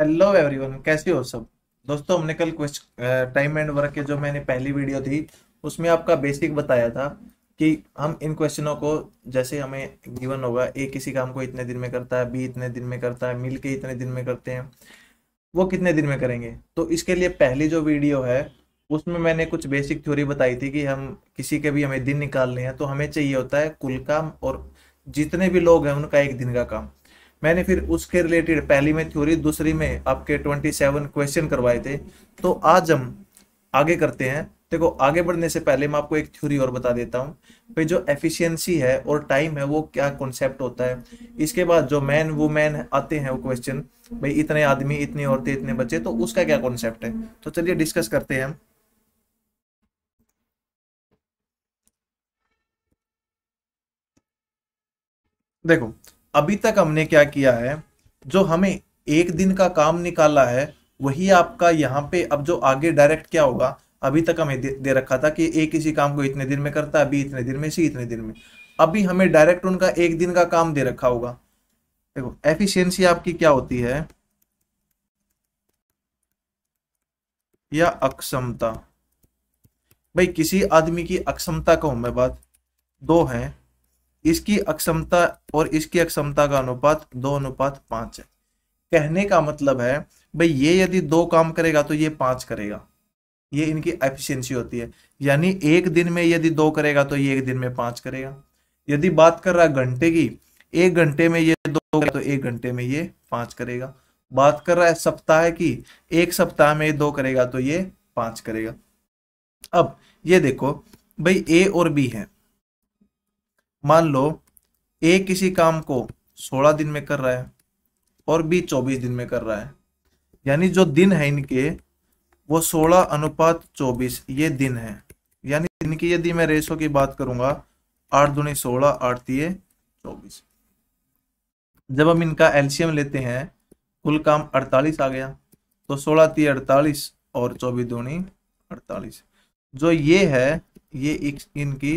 hello everyone कैसे हो सब दोस्तों हमने कल क्वेश्चन टाइम एंड वर्क के जो मैंने पहली वीडियो थी उसमें आपका बेसिक बताया था कि हम इन क्वेश्चनों को जैसे हमें गिवन होगा ए किसी काम को इतने दिन में करता है बी इतने दिन में करता है मिल के इतने दिन में करते हैं वो कितने दिन में करेंगे तो इसके लिए पहली जो वीडियो है उसमें मैंने कुछ बेसिक थ्योरी बताई थी कि हम किसी के भी हमें दिन निकालने हैं तो हमें चाहिए होता है कुल काम और जितने भी लोग हैं उनका एक दिन का काम मैंने फिर उसके रिलेटेड पहली में थ्योरी दूसरी में आपके 27 क्वेश्चन करवाए थे तो आज हम आगे करते हैं देखो आगे बढ़ने से पहले मैं आपको एक थ्योरी और बता देता हूँ भाई जो एफिशिएंसी है और टाइम है वो क्या कॉन्सेप्ट होता है इसके बाद जो मैन वुमेन आते हैं वो क्वेश्चन भाई इतने आदमी इतनी औरतें इतने बच्चे तो उसका क्या कॉन्सेप्ट है तो चलिए डिस्कस करते हैं देखो अभी तक हमने क्या किया है जो हमें एक दिन का काम निकाला है वही आपका यहाँ पे अब जो आगे डायरेक्ट क्या होगा अभी तक हमें दे, दे रखा था कि एक किसी काम को इतने दिन में करता है अभी इतने दिन में इसी इतने दिन में अभी हमें डायरेक्ट उनका एक दिन का काम दे रखा होगा देखो एफिशिएंसी आपकी क्या होती है या अक्षमता भाई किसी आदमी की अक्षमता कहूं मैं बात दो हैं इसकी अक्षमता और इसकी अक्षमता का अनुपात दो अनुपात पांच है कहने का मतलब है भाई ये यदि दो काम करेगा तो ये पांच करेगा ये इनकी एफिशिएंसी होती है यानी एक दिन में यदि दो करेगा तो ये एक दिन में पांच करेगा यदि बात कर रहा घंटे की एक घंटे में ये दो करेगा तो एक घंटे में ये पांच करेगा बात कर रहा है सप्ताह की एक सप्ताह में दो करेगा तो ये पांच करेगा अब ये देखो भाई ए और बी है मान लो ए किसी काम को सोलह दिन में कर रहा है और बी चौबीस दिन में कर रहा है यानी जो दिन है इनके वो सोलह अनुपात चौबीस ये दिन है यानी दिन की यदि मैं रेशो की बात करूंगा आठ दूनी सोलह आठ चौबीस जब हम इनका एल्शियम लेते हैं कुल काम अड़तालीस आ गया तो सोलह ती अड़तालीस और चौबीस दुनी अड़तालीस जो ये है ये इनकी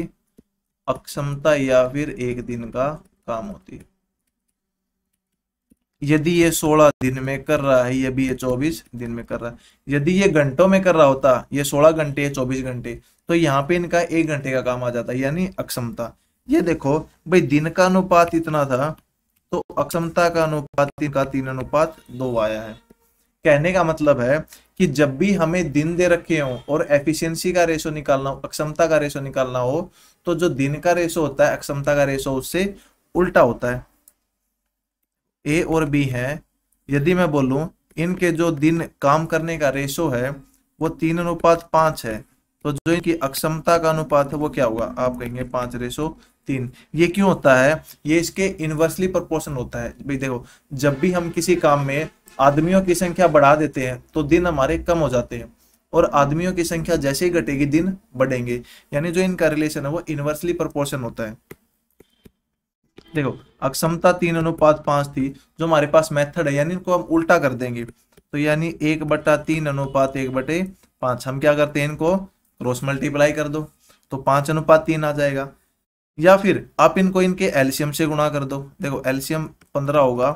अक्षमता या फिर एक दिन का काम होती है यदि ये सोलह दिन में कर रहा है यदि ये चौबीस दिन में कर रहा है यदि ये घंटों में कर रहा होता ये सोलह घंटे चौबीस घंटे तो यहाँ पे इनका एक घंटे का काम आ जाता यानी अक्षमता ये देखो भाई दिन का अनुपात इतना था तो अक्षमता का अनुपात का तीन अनुपात दो आया है कहने का मतलब है कि जब भी हमें दिन दे रखे हो और एफिशिएंसी का रेशो निकालना हो अक्षमता का रेशो निकालना हो तो जो दिन का रेशो होता है अक्षमता का रेशो उससे उल्टा होता है ए और बी है यदि मैं बोलूं इनके जो दिन काम करने का रेशो है वो तीन अनुपात पांच है तो जो इनकी अक्षमता का अनुपात है वो क्या होगा आप कहेंगे पांच रेशो तीन ये क्यों होता है ये इसके इनवर्सली प्रोपोर्शन होता है भाई देखो जब भी हम किसी काम में आदमियों की संख्या बढ़ा देते हैं तो दिन हमारे कम हो जाते हैं और आदमियों की संख्या जैसे ही घटेगी दिन बढ़ेंगे यानी जो इनका रिलेशन है वो इनवर्सली प्रोपोर्शन होता है देखो अक्षमता तीन अनुपात पांच थी जो हमारे पास मेथड है यानी इनको हम उल्टा कर देंगे तो यानी एक बटा तीन अनुपात एक बटे पांच हम क्या करते हैं इनको क्रॉस मल्टीप्लाई कर दो तो पांच अनुपात तीन आ जाएगा या फिर आप इनको इनके एल्शियम से गुणा कर दो देखो एल्शियम पंद्रह होगा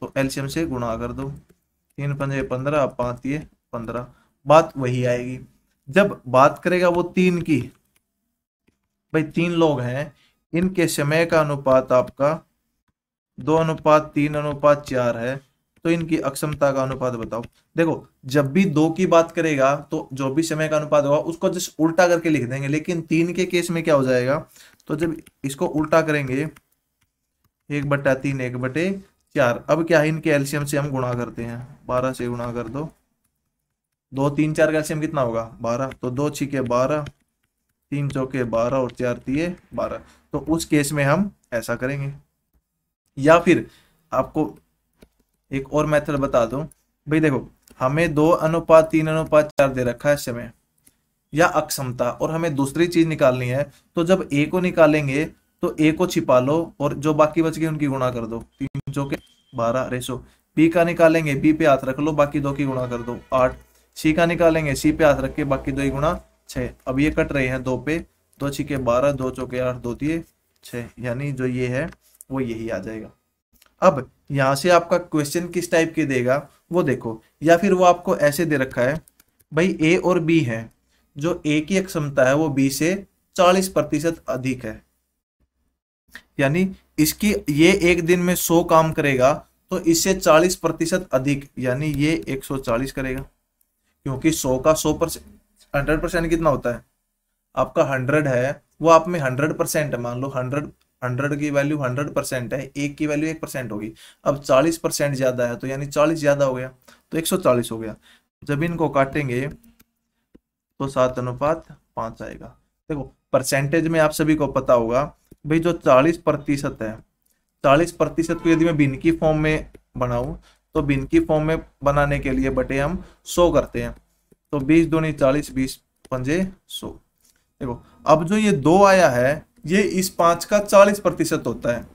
तो एल्शियम से गुणा कर दो तीन पंजे पंद्रह पांच ये पंद्रह बात वही आएगी जब बात करेगा वो तीन की भाई तीन लोग हैं इनके समय का अनुपात आपका दो अनुपात तीन अनुपात चार है तो इनकी अक्षमता का अनुपात बताओ देखो जब भी दो की बात करेगा तो जो भी समय का अनुपात होगा उसको जस्ट उल्टा करके लिख देंगे लेकिन तीन के केस में क्या हो जाएगा तो जब इसको उल्टा करेंगे एक बटा तीन एक बटे चार अब क्या है इनके एल्शियम से हम गुणा करते हैं बारह से गुणा कर दो दो तीन चार कैल्शियम कितना होगा बारह तो दो छिके बारह तीन चौके बारह और चार तीय बारह तो उस केस में हम ऐसा करेंगे या फिर आपको एक और मेथड बता दूं भाई देखो हमें दो अनुपात तीन अनुपात चार दे रखा है समय या अक्षमता और हमें दूसरी चीज निकालनी है तो जब ए को निकालेंगे तो ए को छिपा लो और जो बाकी बच गए उनकी गुणा कर दो तीन चौके बारह रेशो बी का निकालेंगे बी पे हाथ रख लो बाकी दो की गुणा कर दो आठ छी का निकालेंगे छी पे हाथ रख के बाकी दो ही गुणा छः अब ये कट रहे हैं दो पे दो छी के बारह दो चौके आठ दो दिए छः यानी जो ये है वो यही आ जाएगा अब यहां से आपका क्वेश्चन किस टाइप के देगा वो देखो या फिर वो आपको ऐसे दे रखा है भाई ए और बी है जो ए की अक्षमता है वो बी से चालीस प्रतिशत अधिक है यानी इसकी ये एक दिन में सौ काम करेगा तो इससे चालीस प्रतिशत अधिक यानी ये एक सौ चालीस करेगा क्योंकि सौ का सौ परसेंट हंड्रेड परसेंट कितना होता है आपका हंड्रेड है वो आप में हंड्रेड परसेंट है मान लो हंड्रेड हंड्रेड की वैल्यू हंड्रेड परसेंट है एक की वैल्यू एक परसेंट होगी अब चालीस परसेंट ज़्यादा है तो यानी चालीस ज़्यादा हो गया तो एक सौ चालीस हो गया जब इनको काटेंगे तो सात अनुपात पांच आएगा देखो परसेंटेज में आप सभी को पता होगा भाई जो चालीस प्रतिशत है चालीस प्रतिशत को यदि मैं बिन की फॉर्म में बनाऊँ तो बिन की फॉर्म में बनाने के लिए बटे हम सो करते हैं तो बीस दूनी चालीस बीस पंजे सो देखो अब जो ये दो आया है ये इस पांच का चालीस प्रतिशत होता है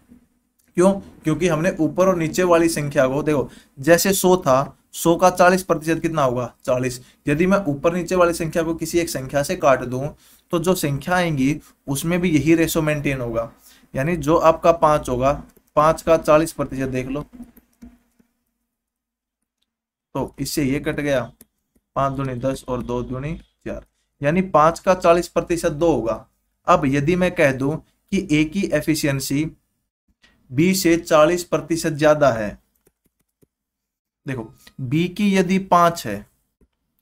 क्यों क्योंकि हमने ऊपर और नीचे वाली संख्या को देखो जैसे सो था सो का चालीस प्रतिशत कितना होगा चालीस यदि मैं ऊपर नीचे वाली संख्या को किसी एक संख्या से काट दूं तो जो संख्या आएंगी उसमें भी यही रेशो मेंटेन होगा यानी जो आपका पांच होगा पांच का चालीस प्रतिशत देख लो तो इससे ये कट गया पांच दूनी दस और दो दुणी चार यानी पांच का चालीस प्रतिशत दो होगा अब यदि मैं कह दूं कि ए की एफिशिएंसी बी से चालीस प्रतिशत ज्यादा है देखो बी की यदि पांच है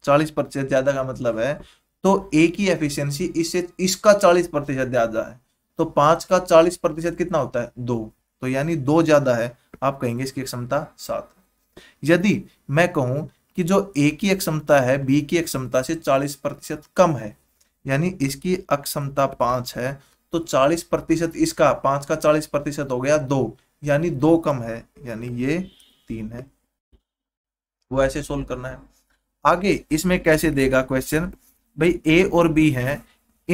चालीस प्रतिशत ज्यादा का मतलब है तो ए की एफिशिएंसी इससे इसका चालीस प्रतिशत ज्यादा है तो पांच का चालीस प्रतिशत कितना होता है दो तो यानी दो ज्यादा है आप कहेंगे इसकी क्षमता सात यदि मैं कहूं कि जो ए की अक्षमता है बी की अक्षमता से 40 प्रतिशत कम है यानी इसकी अक्षमता पांच है तो 40 प्रतिशत इसका पांच का 40 प्रतिशत हो गया दो यानी दो कम है यानी ये तीन है वो ऐसे सोल्व करना है आगे इसमें कैसे देगा क्वेश्चन भाई ए और बी है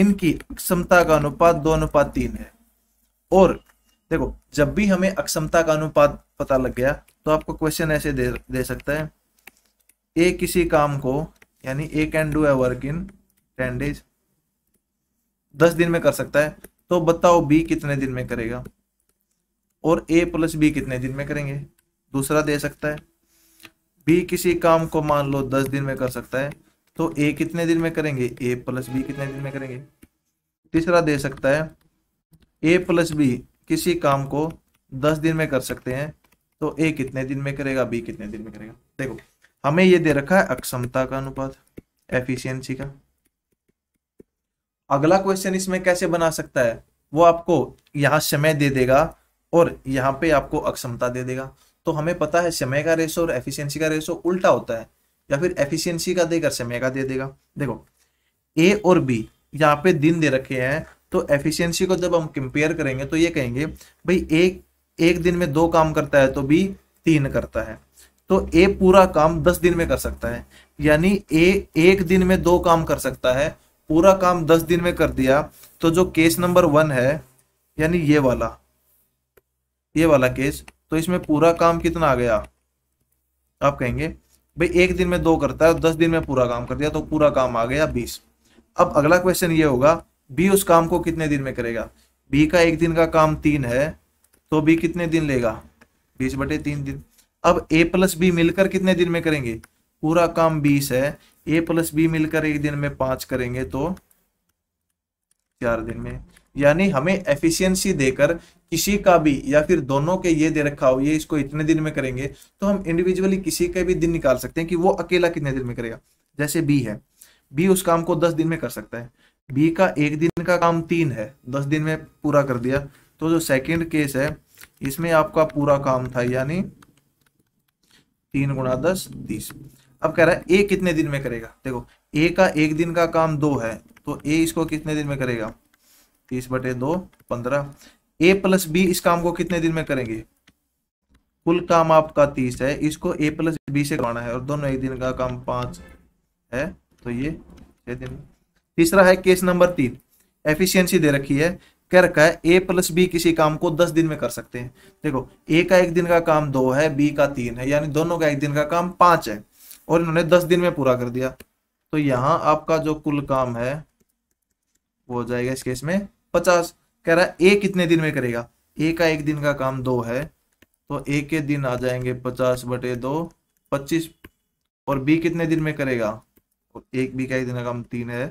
इनकी अक्षमता का अनुपात दो अनुपात तीन है और देखो जब भी हमें अक्षमता का अनुपात पता लग गया तो आपको क्वेश्चन ऐसे दे दे सकता है ए किसी काम को यानी A can do a work in ten days दस दिन में कर सकता है तो बताओ बी कितने दिन में करेगा और ए प्लस बी कितने दिन में करेंगे दूसरा दे सकता है बी किसी काम को मान लो दस दिन में कर सकता है तो ए कितने दिन में करेंगे ए प्लस बी कितने दिन में करेंगे तीसरा दे सकता है ए प्लस बी किसी काम को दस दिन में कर सकते हैं तो ए कितने दिन में करेगा बी कितने दिन में करेगा देखो हमें ये दे रखा है अक्षमता का अनुपात एफिशिएंसी का अगला क्वेश्चन इसमें कैसे बना सकता है वो आपको यहाँ समय दे देगा और यहाँ पे आपको अक्षमता दे देगा तो हमें पता है समय का रेशो और एफिशियंसी का रेशो उल्टा होता है या फिर एफिशियंसी का देकर समय का दे देगा देखो ए और बी यहाँ पे दिन दे रखे हैं तो एफिशिएंसी को जब हम कंपेयर करेंगे तो ये कहेंगे भाई ए एक दिन में दो काम करता है तो बी तीन करता है तो ए पूरा काम दस दिन में कर सकता है यानी ए एक दिन में दो काम कर सकता है पूरा काम दस दिन में कर दिया तो जो केस नंबर वन है यानी ये वाला ये वाला केस तो इसमें पूरा काम कितना आ गया आप कहेंगे भाई एक दिन में दो करता है दस दिन में पूरा काम कर दिया तो पूरा काम आ गया बीस अब अगला क्वेश्चन ये होगा बी उस काम को कितने दिन में करेगा बी का एक दिन का काम तीन है तो बी कितने दिन लेगा बीस बटे तीन दिन अब ए प्लस बी मिलकर कितने दिन में करेंगे पूरा काम बीस है ए प्लस बी मिलकर एक दिन में पांच करेंगे तो चार दिन में यानी हमें एफिशिएंसी देकर किसी का भी या फिर दोनों के ये दे रखा हो ये इसको इतने दिन में करेंगे तो हम इंडिविजुअली किसी का भी दिन निकाल सकते हैं कि वो अकेला कितने दिन में करेगा जैसे बी है बी उस काम को दस दिन में कर सकता है बी का एक दिन का काम तीन है दस दिन में पूरा कर दिया तो जो सेकंड केस है इसमें आपका पूरा काम था यानी तीन गुणा दस तीस अब कह रहा है ए कितने दिन में करेगा देखो ए का एक दिन का काम दो है तो ए इसको कितने दिन में करेगा तीस बटे दो पंद्रह ए प्लस बी इस काम को कितने दिन में करेंगे कुल काम आपका तीस है इसको ए प्लस बी से करवाना है और दोनों एक दिन का काम पांच है तो ये छह दिन तीसरा है केस नंबर तीन एफिशिएंसी दे रखी है कह रखा है ए प्लस बी किसी काम को दस दिन में कर सकते हैं देखो ए का एक दिन का काम दो है बी का तीन है यानी दोनों का एक दिन का काम पांच है और इन्होंने दस दिन में पूरा कर दिया तो यहां आपका जो कुल काम है वो हो जाएगा इस केस में पचास कह रहा है ए कितने दिन में करेगा ए का एक दिन का काम दो है तो ए के दिन आ जाएंगे पचास बटे दो पच्चीस और बी कितने दिन में करेगा और तो एक बी का एक दिन का काम तीन है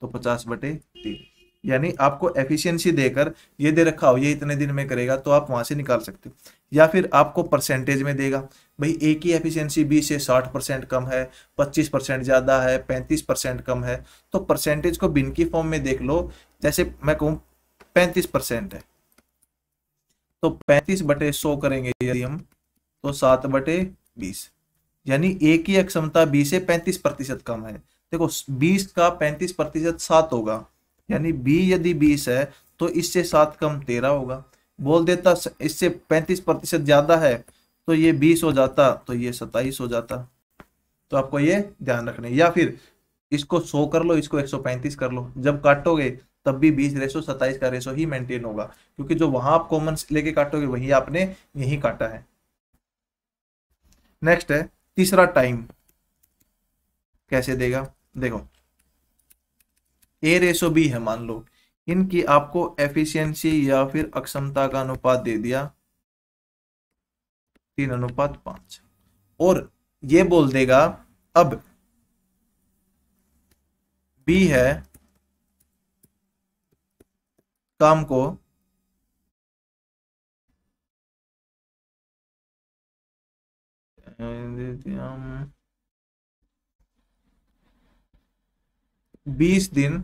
तो पचास बटे तीन यानी आपको एफिशिएंसी देकर ये दे रखा हो ये इतने दिन में करेगा तो आप वहां से निकाल सकते हो या फिर आपको परसेंटेज में देगा भाई ए की एफिशिएंसी बी से 60 परसेंट कम है 25 परसेंट ज़्यादा है 35 परसेंट कम है तो परसेंटेज को बिन की फॉर्म में देख लो जैसे मैं कहूँ पैंतीस परसेंट है तो पैंतीस बटे सौ करेंगे यदि हम तो सात बटे बीस यानी ए की अक्षमता बी से पैंतीस प्रतिशत कम है देखो बीस का पैंतीस प्रतिशत सात होगा यानी बी यदि बीस है तो इससे सात कम तेरह होगा बोल देता इससे पैंतीस प्रतिशत ज्यादा है तो ये बीस हो जाता तो ये सत्ताईस हो जाता तो आपको ये ध्यान रखना है या फिर इसको सो कर लो इसको एक सौ पैंतीस कर लो जब काटोगे तब भी बीस रेशो सत्ताईस का रेशो ही मेंटेन होगा क्योंकि जो वहां आप कॉमन लेके काटोगे वही आपने यही काटा है नेक्स्ट है तीसरा टाइम कैसे देगा देखो ए रेशो बी है मान लो इनकी आपको एफिशिएंसी या फिर अक्षमता का अनुपात दे दिया तीन अनुपात पांच और ये बोल देगा अब बी है काम को हम बीस दिन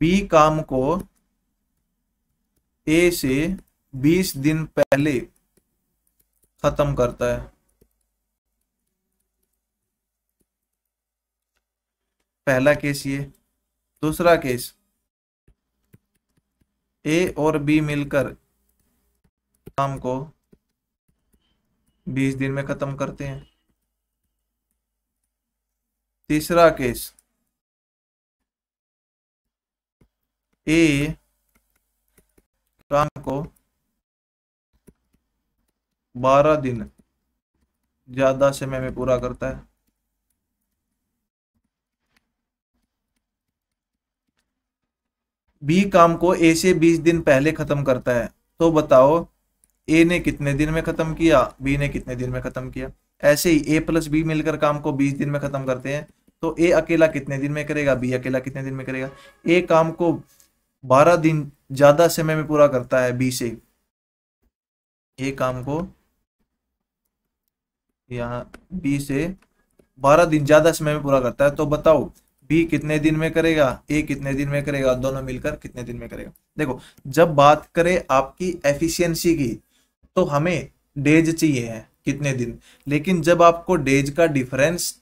बी काम को ए से बीस दिन पहले खत्म करता है पहला केस ये दूसरा केस ए और बी मिलकर काम को बीस दिन में खत्म करते हैं तीसरा केस ए शाम को बारह दिन ज्यादा समय में पूरा करता है बी काम को ए से बीस दिन पहले खत्म करता है तो बताओ ए ने कितने दिन में खत्म किया बी ने कितने दिन में खत्म किया ऐसे ही ए प्लस बी मिलकर काम को बीस दिन में खत्म करते हैं तो ए अकेला कितने दिन में करेगा बी अकेला कितने दिन में करेगा ए काम को बारह दिन ज़्यादा समय में पूरा करता है बी से ये काम को यहाँ बी से बारह दिन ज़्यादा समय में पूरा करता है तो बताओ बी कितने दिन में करेगा ए कितने दिन में करेगा दोनों मिलकर कितने दिन में करेगा देखो जब बात करें आपकी एफिशिएंसी की तो हमें डेज चाहिए है कितने दिन लेकिन जब आपको डेज का डिफरेंस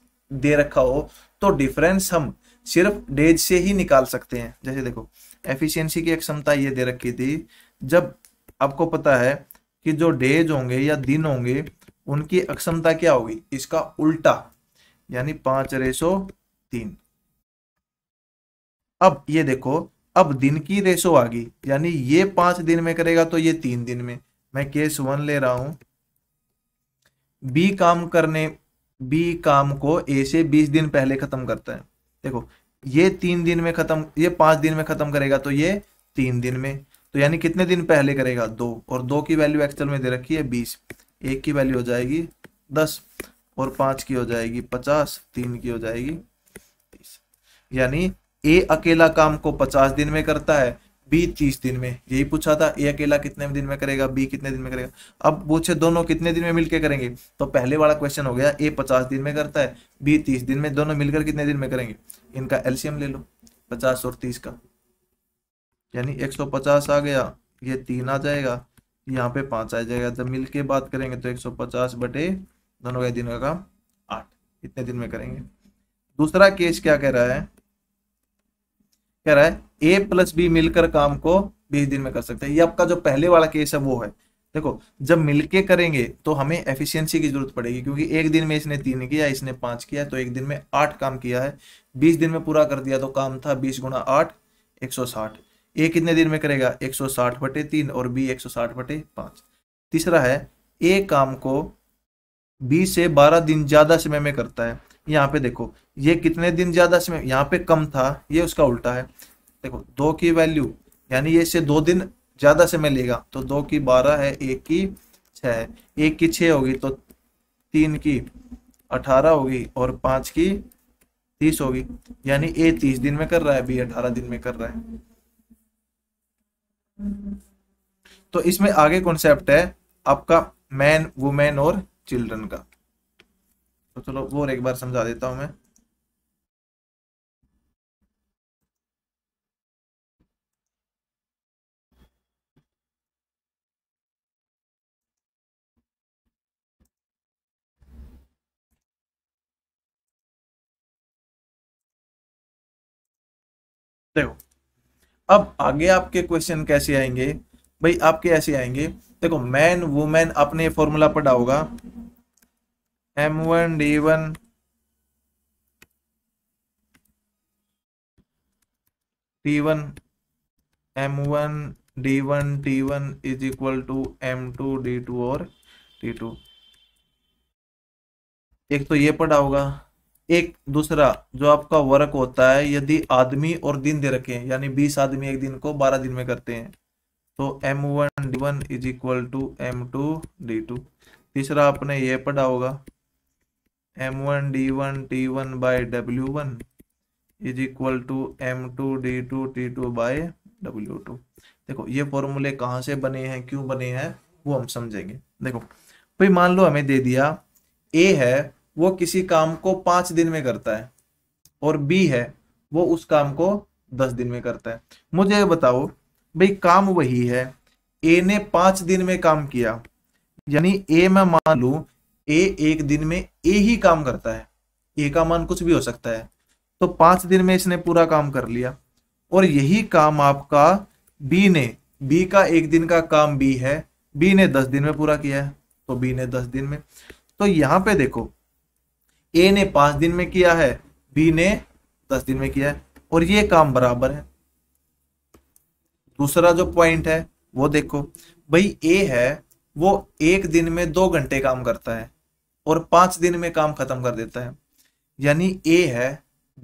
दे रखा हो तो डिफरेंस हम सिर्फ डेज से ही निकाल सकते हैं जैसे देखो एफिशिएंसी की क्षमता ये दे रखी थी जब आपको पता है कि जो डेज होंगे या दिन होंगे उनकी अक्षमता क्या होगी इसका उल्टा यानी पांच रेशो तीन अब ये देखो अब दिन की रेशो आ गई यानी ये पांच दिन में करेगा तो ये तीन दिन में मैं केस वन ले रहा हूं बी काम करने बी काम को ए से बीस दिन पहले खत्म करता है देखो ये तीन दिन में खत्म ये पांच दिन में खत्म करेगा तो ये तीन दिन में तो यानी कितने दिन पहले करेगा दो और दो की वैल्यू एक्सेल में दे रखी है बीस एक की वैल्यू हो जाएगी दस और पांच की हो जाएगी पचास तीन की हो जाएगी तीस यानी ए अकेला काम को पचास दिन में करता है बी तीस दिन में यही पूछा था ए अकेला कितने दिन में करेगा बी कितने दिन में करेगा अब पूछे दोनों कितने दिन में मिलकर करेंगे तो पहले वाला क्वेश्चन हो गया ए पचास दिन में करता है बी तीस दिन में दोनों मिलकर कितने दिन में करेंगे इनका एल्शियम ले लो पचास और तीस का यानी एक सौ पचास आ गया ये तीन आ जाएगा यहाँ पे पांच आ जाएगा जब मिल के बात करेंगे तो एक सौ पचास बटे दोनों का दिन का काम आठ इतने दिन में करेंगे दूसरा केस क्या कह रहा है कह रहा है ए प्लस बी मिलकर काम को बीस दिन में कर सकते हैं ये आपका जो पहले वाला केस है वो है देखो जब मिलके करेंगे तो हमें एफिशिएंसी की जरूरत पड़ेगी क्योंकि एक दिन में इसने तीन किया इसने पांच किया तो एक दिन में आठ काम किया है बीस दिन में पूरा कर दिया तो काम था बीस गुणा आठ एक सौ साठ ए कितने दिन में करेगा एक सौ साठ बटे तीन और बी एक सौ साठ बटे पांच तीसरा है ए काम को बी से बारह दिन ज़्यादा समय में करता है यहाँ पे देखो ये कितने दिन ज़्यादा समय यहाँ पे कम था ये उसका उल्टा है देखो दो की वैल्यू यानी ये इसे दो दिन ज़्यादा समय लेगा तो दो की बारह है एक की छह है एक की छह होगी तो तीन की अठारह होगी और पांच की तीस होगी यानी ए तीस दिन में कर रहा है बी अठारह दिन में कर रहा है तो इसमें आगे कॉन्सेप्ट है आपका मैन वुमेन और चिल्ड्रन का तो चलो वो और एक बार समझा देता हूं मैं सकते हो अब आगे आपके क्वेश्चन कैसे आएंगे भाई आपके ऐसे आएंगे देखो मैन वुमेन आपने फॉर्मूला पढ़ा होगा M one D one T one M one D one T one is equal to M two D two और टी टू एक तो ये पढ़ा होगा एक दूसरा जो आपका वर्क होता है यदि आदमी और दिन दे रखे हैं यानी बीस आदमी एक दिन को बारह दिन में करते हैं तो M one D one is equal to M two D two तीसरा आपने ये पढ़ा होगा M one D one T one by W one is equal to M two D two T two by W two देखो ये फॉर्मूले कहाँ से बने हैं क्यों बने हैं वो हम समझेंगे देखो भाई मान लो हमें दे दिया ए है वो किसी काम को पांच दिन में करता है और बी है वो उस काम को दस दिन में करता है मुझे बताओ भाई काम वही है ए ने पांच दिन में काम किया यानी ए मैं मान लू ए एक दिन में ए ही काम करता है ए का मान कुछ भी हो सकता है तो पांच दिन में इसने पूरा काम कर लिया और यही काम आपका बी ने बी का एक दिन का काम बी है बी ने दस दिन में पूरा किया है तो बी ने दस दिन में तो यहां पे देखो ए ने पाँच दिन में किया है बी ने दस दिन में किया है और ये काम बराबर है दूसरा जो पॉइंट है वो देखो भाई ए है वो एक दिन में दो घंटे काम करता है और पाँच दिन में काम खत्म कर देता है यानी ए है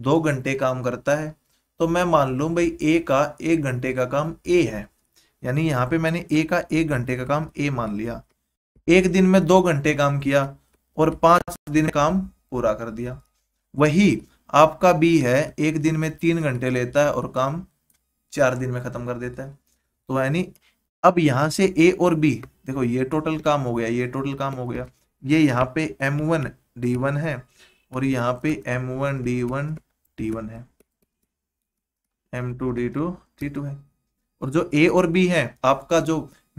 दो घंटे काम करता है तो मैं मान लू भाई ए का एक घंटे का काम ए है यानी यहाँ पे मैंने ए का एक घंटे का काम ए मान लिया एक दिन में दो घंटे काम किया और पांच दिन काम पूरा कर दिया वही आपका बी है एक दिन में तीन घंटे लेता है और काम चार दिन में ख़त्म कर देता है तो यानी अब यहां से ए और बी देखो ये टोटल काम हो गया ये टोटल काम हो गया ये यहाँ पे एम वन डी वन है और यहाँ पे M one D one T one है M two D two T two है और जो ए और बी है आपका जो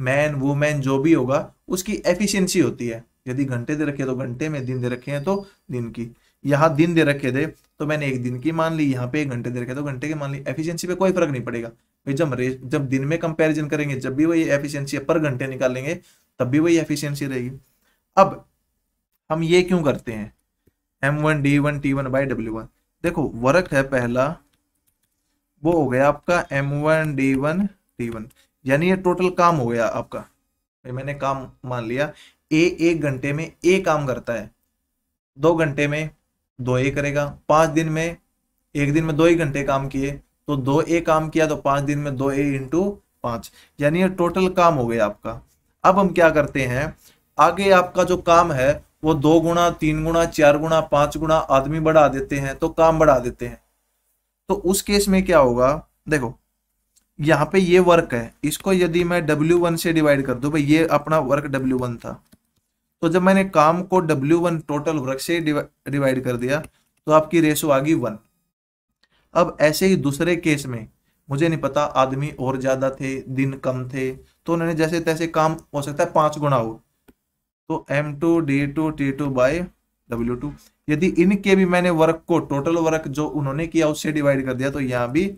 मैन वुमेन जो भी होगा उसकी एफिशिएंसी होती है यदि घंटे दे रखे तो घंटे में दिन दे रखे हैं तो दिन की यहाँ दिन दे रखे थे तो मैंने एक दिन की मान ली यहाँ पे एक घंटे दे रखे तो घंटे की मान ली एफिशिएंसी पे कोई फर्क नहीं पड़ेगा भाई जब जब दिन में कंपैरिजन करेंगे जब भी वही एफिशिएंसी पर घंटे निकालेंगे तब भी वही एफिशिएंसी रहेगी अब हम ये क्यों करते हैं M one D one T one by W one देखो वर्क है पहला वो हो गया आपका M one D one T one यानी ये टोटल काम हो गया आपका मैंने काम मान लिया ए एक घंटे में ए काम करता है दो घंटे में दो ए करेगा पाँच दिन में एक दिन में दो ही घंटे काम किए तो दो ए काम किया तो पाँच दिन में दो ए इंटू पाँच यानी ये टोटल काम हो गया आपका अब हम क्या करते हैं आगे आपका जो काम है वो दो गुणा तीन गुणा चार गुणा पाँच गुणा आदमी बढ़ा देते हैं तो काम बढ़ा देते हैं तो उस केस में क्या होगा देखो यहाँ पे ये वर्क है इसको यदि मैं W1 से डिवाइड कर दूँ भाई ये अपना वर्क W1 था तो जब मैंने काम को डब्ल्यू वन टोटल वर्क से डिवाइड कर दिया तो आपकी रेशो आ गई वन अब ऐसे ही दूसरे केस में मुझे नहीं पता आदमी और ज्यादा थे दिन कम थे तो उन्होंने जैसे तैसे काम हो सकता है पांच गुना हो तो M two D two T two by W two यदि इनके भी मैंने वर्क को टोटल वर्क जो उन्होंने किया उससे डिवाइड कर दिया तो यहाँ भी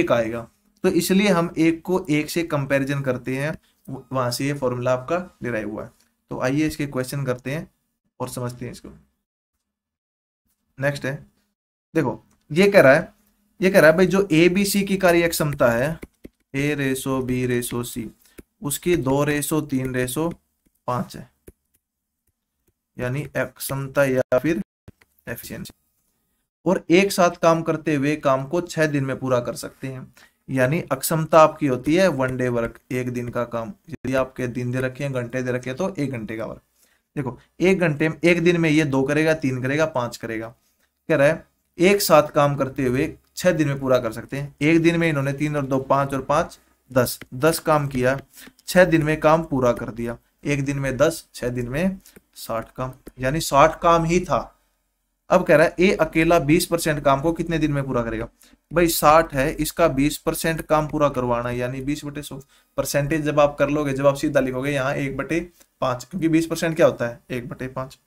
एक आएगा तो इसलिए हम एक को एक से कंपेरिजन करते हैं वहां से ये फॉर्मूला आपका डिराइव हुआ है तो आइए इसके क्वेश्चन करते हैं और समझते हैं इसको नेक्स्ट है देखो ये कह रहा है ये कह रहा है भाई जो ए बी सी की कार्य क्षमता है A ratio B ratio C उसकी दो रेसो तीन रेसो पांच है यानी क्षमता या फिर एफिशिएंसी और एक साथ काम करते हुए काम को छह दिन में पूरा कर सकते हैं यानी अक्षमता आपकी होती है वन डे वर्क एक दिन का काम यदि आपके दिन दे रखे हैं घंटे दे रखे हैं तो एक घंटे का वर्क देखो एक घंटे में एक दिन में ये दो करेगा तीन करेगा पांच करेगा कह रहा है एक साथ काम करते हुए छह दिन में पूरा कर सकते हैं एक दिन में इन्होंने तीन और दो पांच और पांच दस दस काम किया छह दिन में काम पूरा कर दिया एक दिन में दस छह दिन में साठ काम यानी साठ काम ही था अब कह रहा है ए अकेला 20 परसेंट काम को कितने दिन में पूरा करेगा भाई 60 है इसका 20 परसेंट काम पूरा करवाना यानी 20 बटे सौ परसेंटेज जब आप कर लोगे जब आप सीधा लिखोगे यहाँ एक बटे पांच क्योंकि 20 परसेंट क्या होता है एक बटे पांच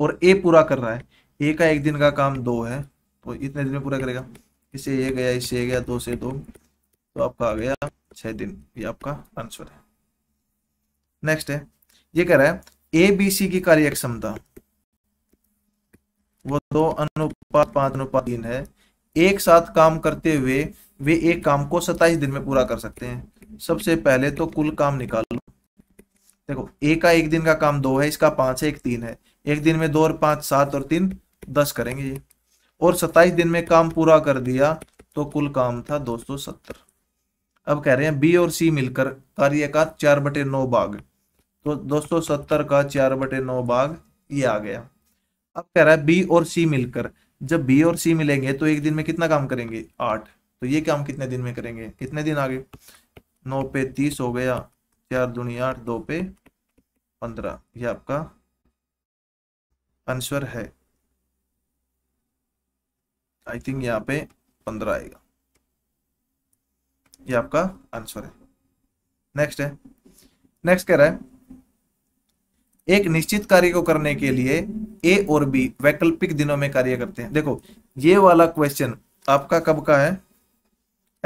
और ए पूरा कर रहा है ए का एक दिन का काम दो है तो इतने दिन में पूरा करेगा इससे ये गया इससे ये गया दो से दो तो आपका आ गया छह दिन ये आपका आंसर है नेक्स्ट है ये कह रहा है ए बी सी की कार्य क्षमता वह दो अनुपात पांच अनुपात तीन है एक साथ काम करते हुए वे एक काम को सत्ताईस दिन में पूरा कर सकते हैं सबसे पहले तो कुल काम निकाल लो देखो एक का एक दिन का काम दो है इसका पांच है एक तीन है एक दिन में दो और पांच सात और तीन दस करेंगे ये और सत्ताईस दिन में काम पूरा कर दिया तो कुल काम था दो सौ सत्तर अब कह रहे हैं बी और सी मिलकर कार्य का चार बटे नौ भाग तो दो सौ सत्तर का चार बटे नौ भाग ये आ गया अब कह रहा है बी और सी मिलकर जब बी और सी मिलेंगे तो एक दिन में कितना काम करेंगे आठ तो ये काम कितने दिन में करेंगे कितने दिन आगे नौ पे तीस हो गया चार दुनिया आठ दो पे पंद्रह ये आपका आंसर है आई थिंक यहाँ पे पंद्रह आएगा ये आपका आंसर है नेक्स्ट है नेक्स्ट कह रहा है एक निश्चित कार्य को करने के लिए ए और बी वैकल्पिक दिनों में कार्य करते हैं देखो ये वाला क्वेश्चन आपका कब का है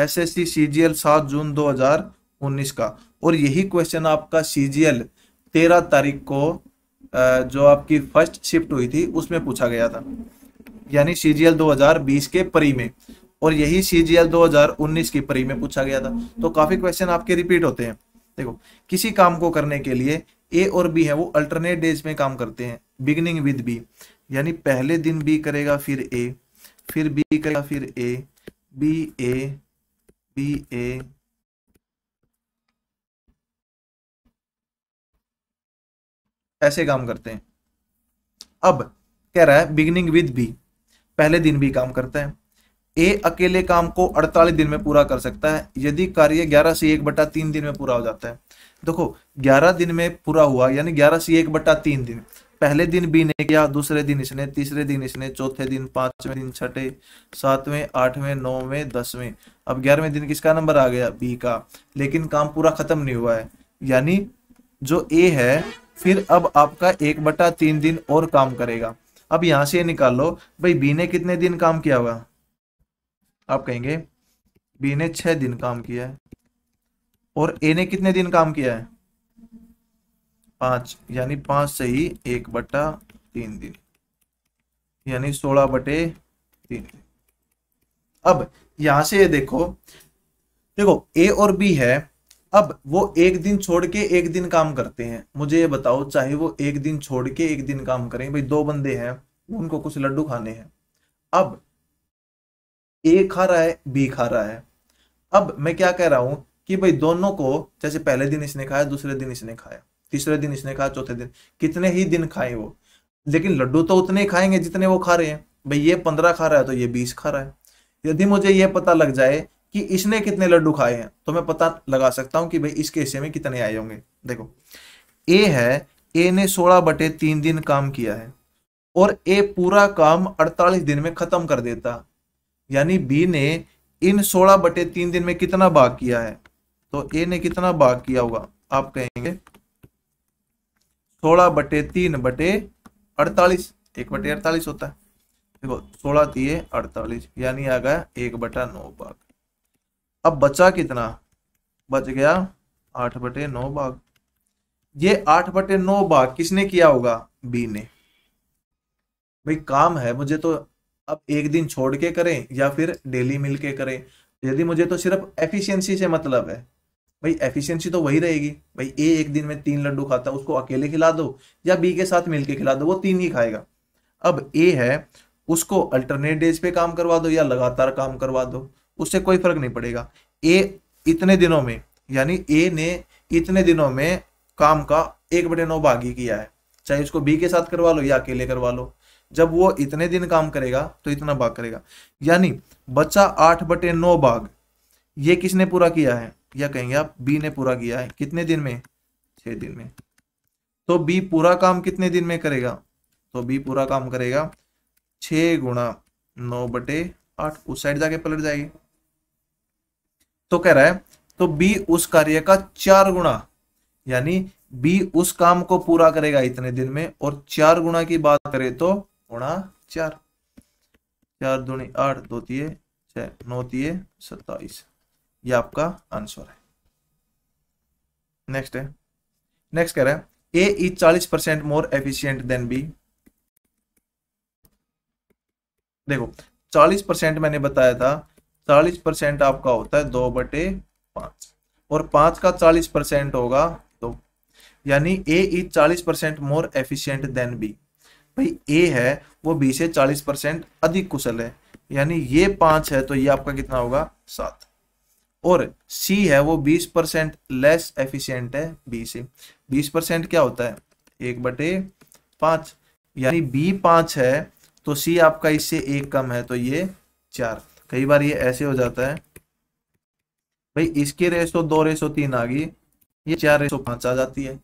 S S C C G L सात जून दो हजार उन्नीस का और यही क्वेश्चन आपका सी जी एल तेरह तारीख को जो आपकी फर्स्ट शिफ्ट हुई थी उसमें पूछा गया था यानी सी जी एल दो हजार बीस के परी में और यही सी जी एल दो हजार उन्नीस की परी में पूछा गया था तो काफी क्वेश्चन आपके रिपीट होते हैं देखो किसी काम को करने के लिए ए और बी है वो अल्टरनेट डेज में काम करते हैं बिगनिंग विद बी यानी पहले दिन बी करेगा फिर ए फिर बी करेगा फिर ए बी ए बी ए ऐसे काम करते हैं अब कह रहा है बिगनिंग विद बी पहले दिन भी काम करता है ए अकेले काम को 48 दिन में पूरा कर सकता है यदि कार्य 11 से एक बटा तीन दिन में पूरा हो जाता है देखो 11 दिन में पूरा हुआ यानी 11 से एक बटा तीन दिन पहले दिन बी ने किया दूसरे दिन इसने तीसरे दिन इसने चौथे दिन पांचवें दिन छठे सातवें आठवें नौवें दसवें अब ग्यारहवें दिन किसका नंबर आ गया बी का लेकिन काम पूरा खत्म नहीं हुआ है यानी जो ए है फिर अब आपका एक बटा तीन दिन और काम करेगा अब यहां से निकाल लो भाई बी ने कितने दिन काम किया हुआ आप कहेंगे बी ने छह दिन काम किया है और ए ने कितने दिन काम किया है पांच यानी पांच से ही एक बट्टा तीन दिन यानी सोलह बटे तीन अब यहां से ये देखो देखो ए और बी है अब वो एक दिन छोड़ के एक दिन काम करते हैं मुझे ये बताओ चाहे वो एक दिन छोड़ के एक दिन काम करें भाई दो बंदे हैं उनको कुछ लड्डू खाने हैं अब ए खा रहा है बी खा रहा है अब मैं क्या कह रहा हूं कि भाई दोनों को जैसे पहले दिन इसने खाया दूसरे दिन इसने खाया तीसरे दिन इसने खाया चौथे दिन कितने ही दिन खाए वो लेकिन लड्डू तो उतने ही खाएंगे जितने वो खा रहे हैं भाई ये पंद्रह खा रहा है तो ये बीस खा रहा है यदि मुझे ये पता लग जाए कि इसने कितने लड्डू खाए हैं तो मैं पता लगा सकता हूं कि भाई इसके हिस्से में कितने आए होंगे देखो ए है ए ने सोलह बटे तीन दिन काम किया है और ए पूरा काम अड़तालीस दिन में खत्म कर देता यानी बी ने इन सोलह बटे तीन दिन में कितना भाग किया है तो ए ने कितना भाग किया होगा आप कहेंगे सोलह बटे तीन बटे अड़तालीस एक बटे अड़तालीस होता है देखो सोलह तीय अड़तालीस यानी आ गया एक बटा नौ भाग अब बचा कितना बच गया आठ बटे नौ भाग ये आठ बटे नौ भाग किसने किया होगा बी ने भाई काम है मुझे तो आप एक दिन छोड़ के करें या फिर डेली मिल के करें यदि मुझे तो सिर्फ एफिशिएंसी से मतलब है भाई एफिशिएंसी तो वही रहेगी भाई ए एक दिन में तीन लड्डू खाता है उसको अकेले खिला दो या बी के साथ मिलके खिला दो वो तीन ही खाएगा अब ए है उसको अल्टरनेट डेज पे काम करवा दो या लगातार काम करवा दो उससे कोई फर्क नहीं पड़ेगा ए इतने दिनों में यानी ए ने इतने दिनों में काम का एक बटे नौ भागी किया है चाहे उसको बी के साथ करवा लो या अकेले करवा लो जब वो इतने दिन काम करेगा तो इतना भाग करेगा यानी बच्चा आठ बटे नौ भाग ये किसने पूरा किया है या कहेंगे आप बी ने पूरा किया है कितने दिन में छह दिन में तो बी पूरा काम कितने दिन में करेगा तो बी पूरा काम करेगा छ गुणा नौ बटे आठ उस साइड जाके पलट जाएगी तो कह रहा है तो बी उस कार्य का चार गुणा यानी बी उस काम को पूरा करेगा इतने दिन में और चार गुणा की बात करें तो गुणा चार चार दूनी आठ दो दिए छ नौ दिए सत्ताईस ये आपका आंसर है नेक्स्ट है नेक्स्ट कह रहे हैं ए इज चालीस percent more efficient than B देखो चालीस परसेंट मैंने बताया था चालीस परसेंट आपका होता है दो बटे पांच और पांच का चालीस परसेंट होगा दो यानी ए इज चालीस percent more efficient than B भाई ए है वो बी से चालीस परसेंट अधिक कुशल है यानी ये पांच है तो ये आपका कितना होगा सात और सी है वो बीस परसेंट लेस एफिशिएंट है बी से बीस परसेंट क्या होता है एक बटे पांच यानी बी पांच है तो सी आपका इससे एक कम है तो ये चार कई बार ये ऐसे हो जाता है भाई इसकी रेसो दो रेसो तीन आ गई ये चार रेसो पांच आ जाती है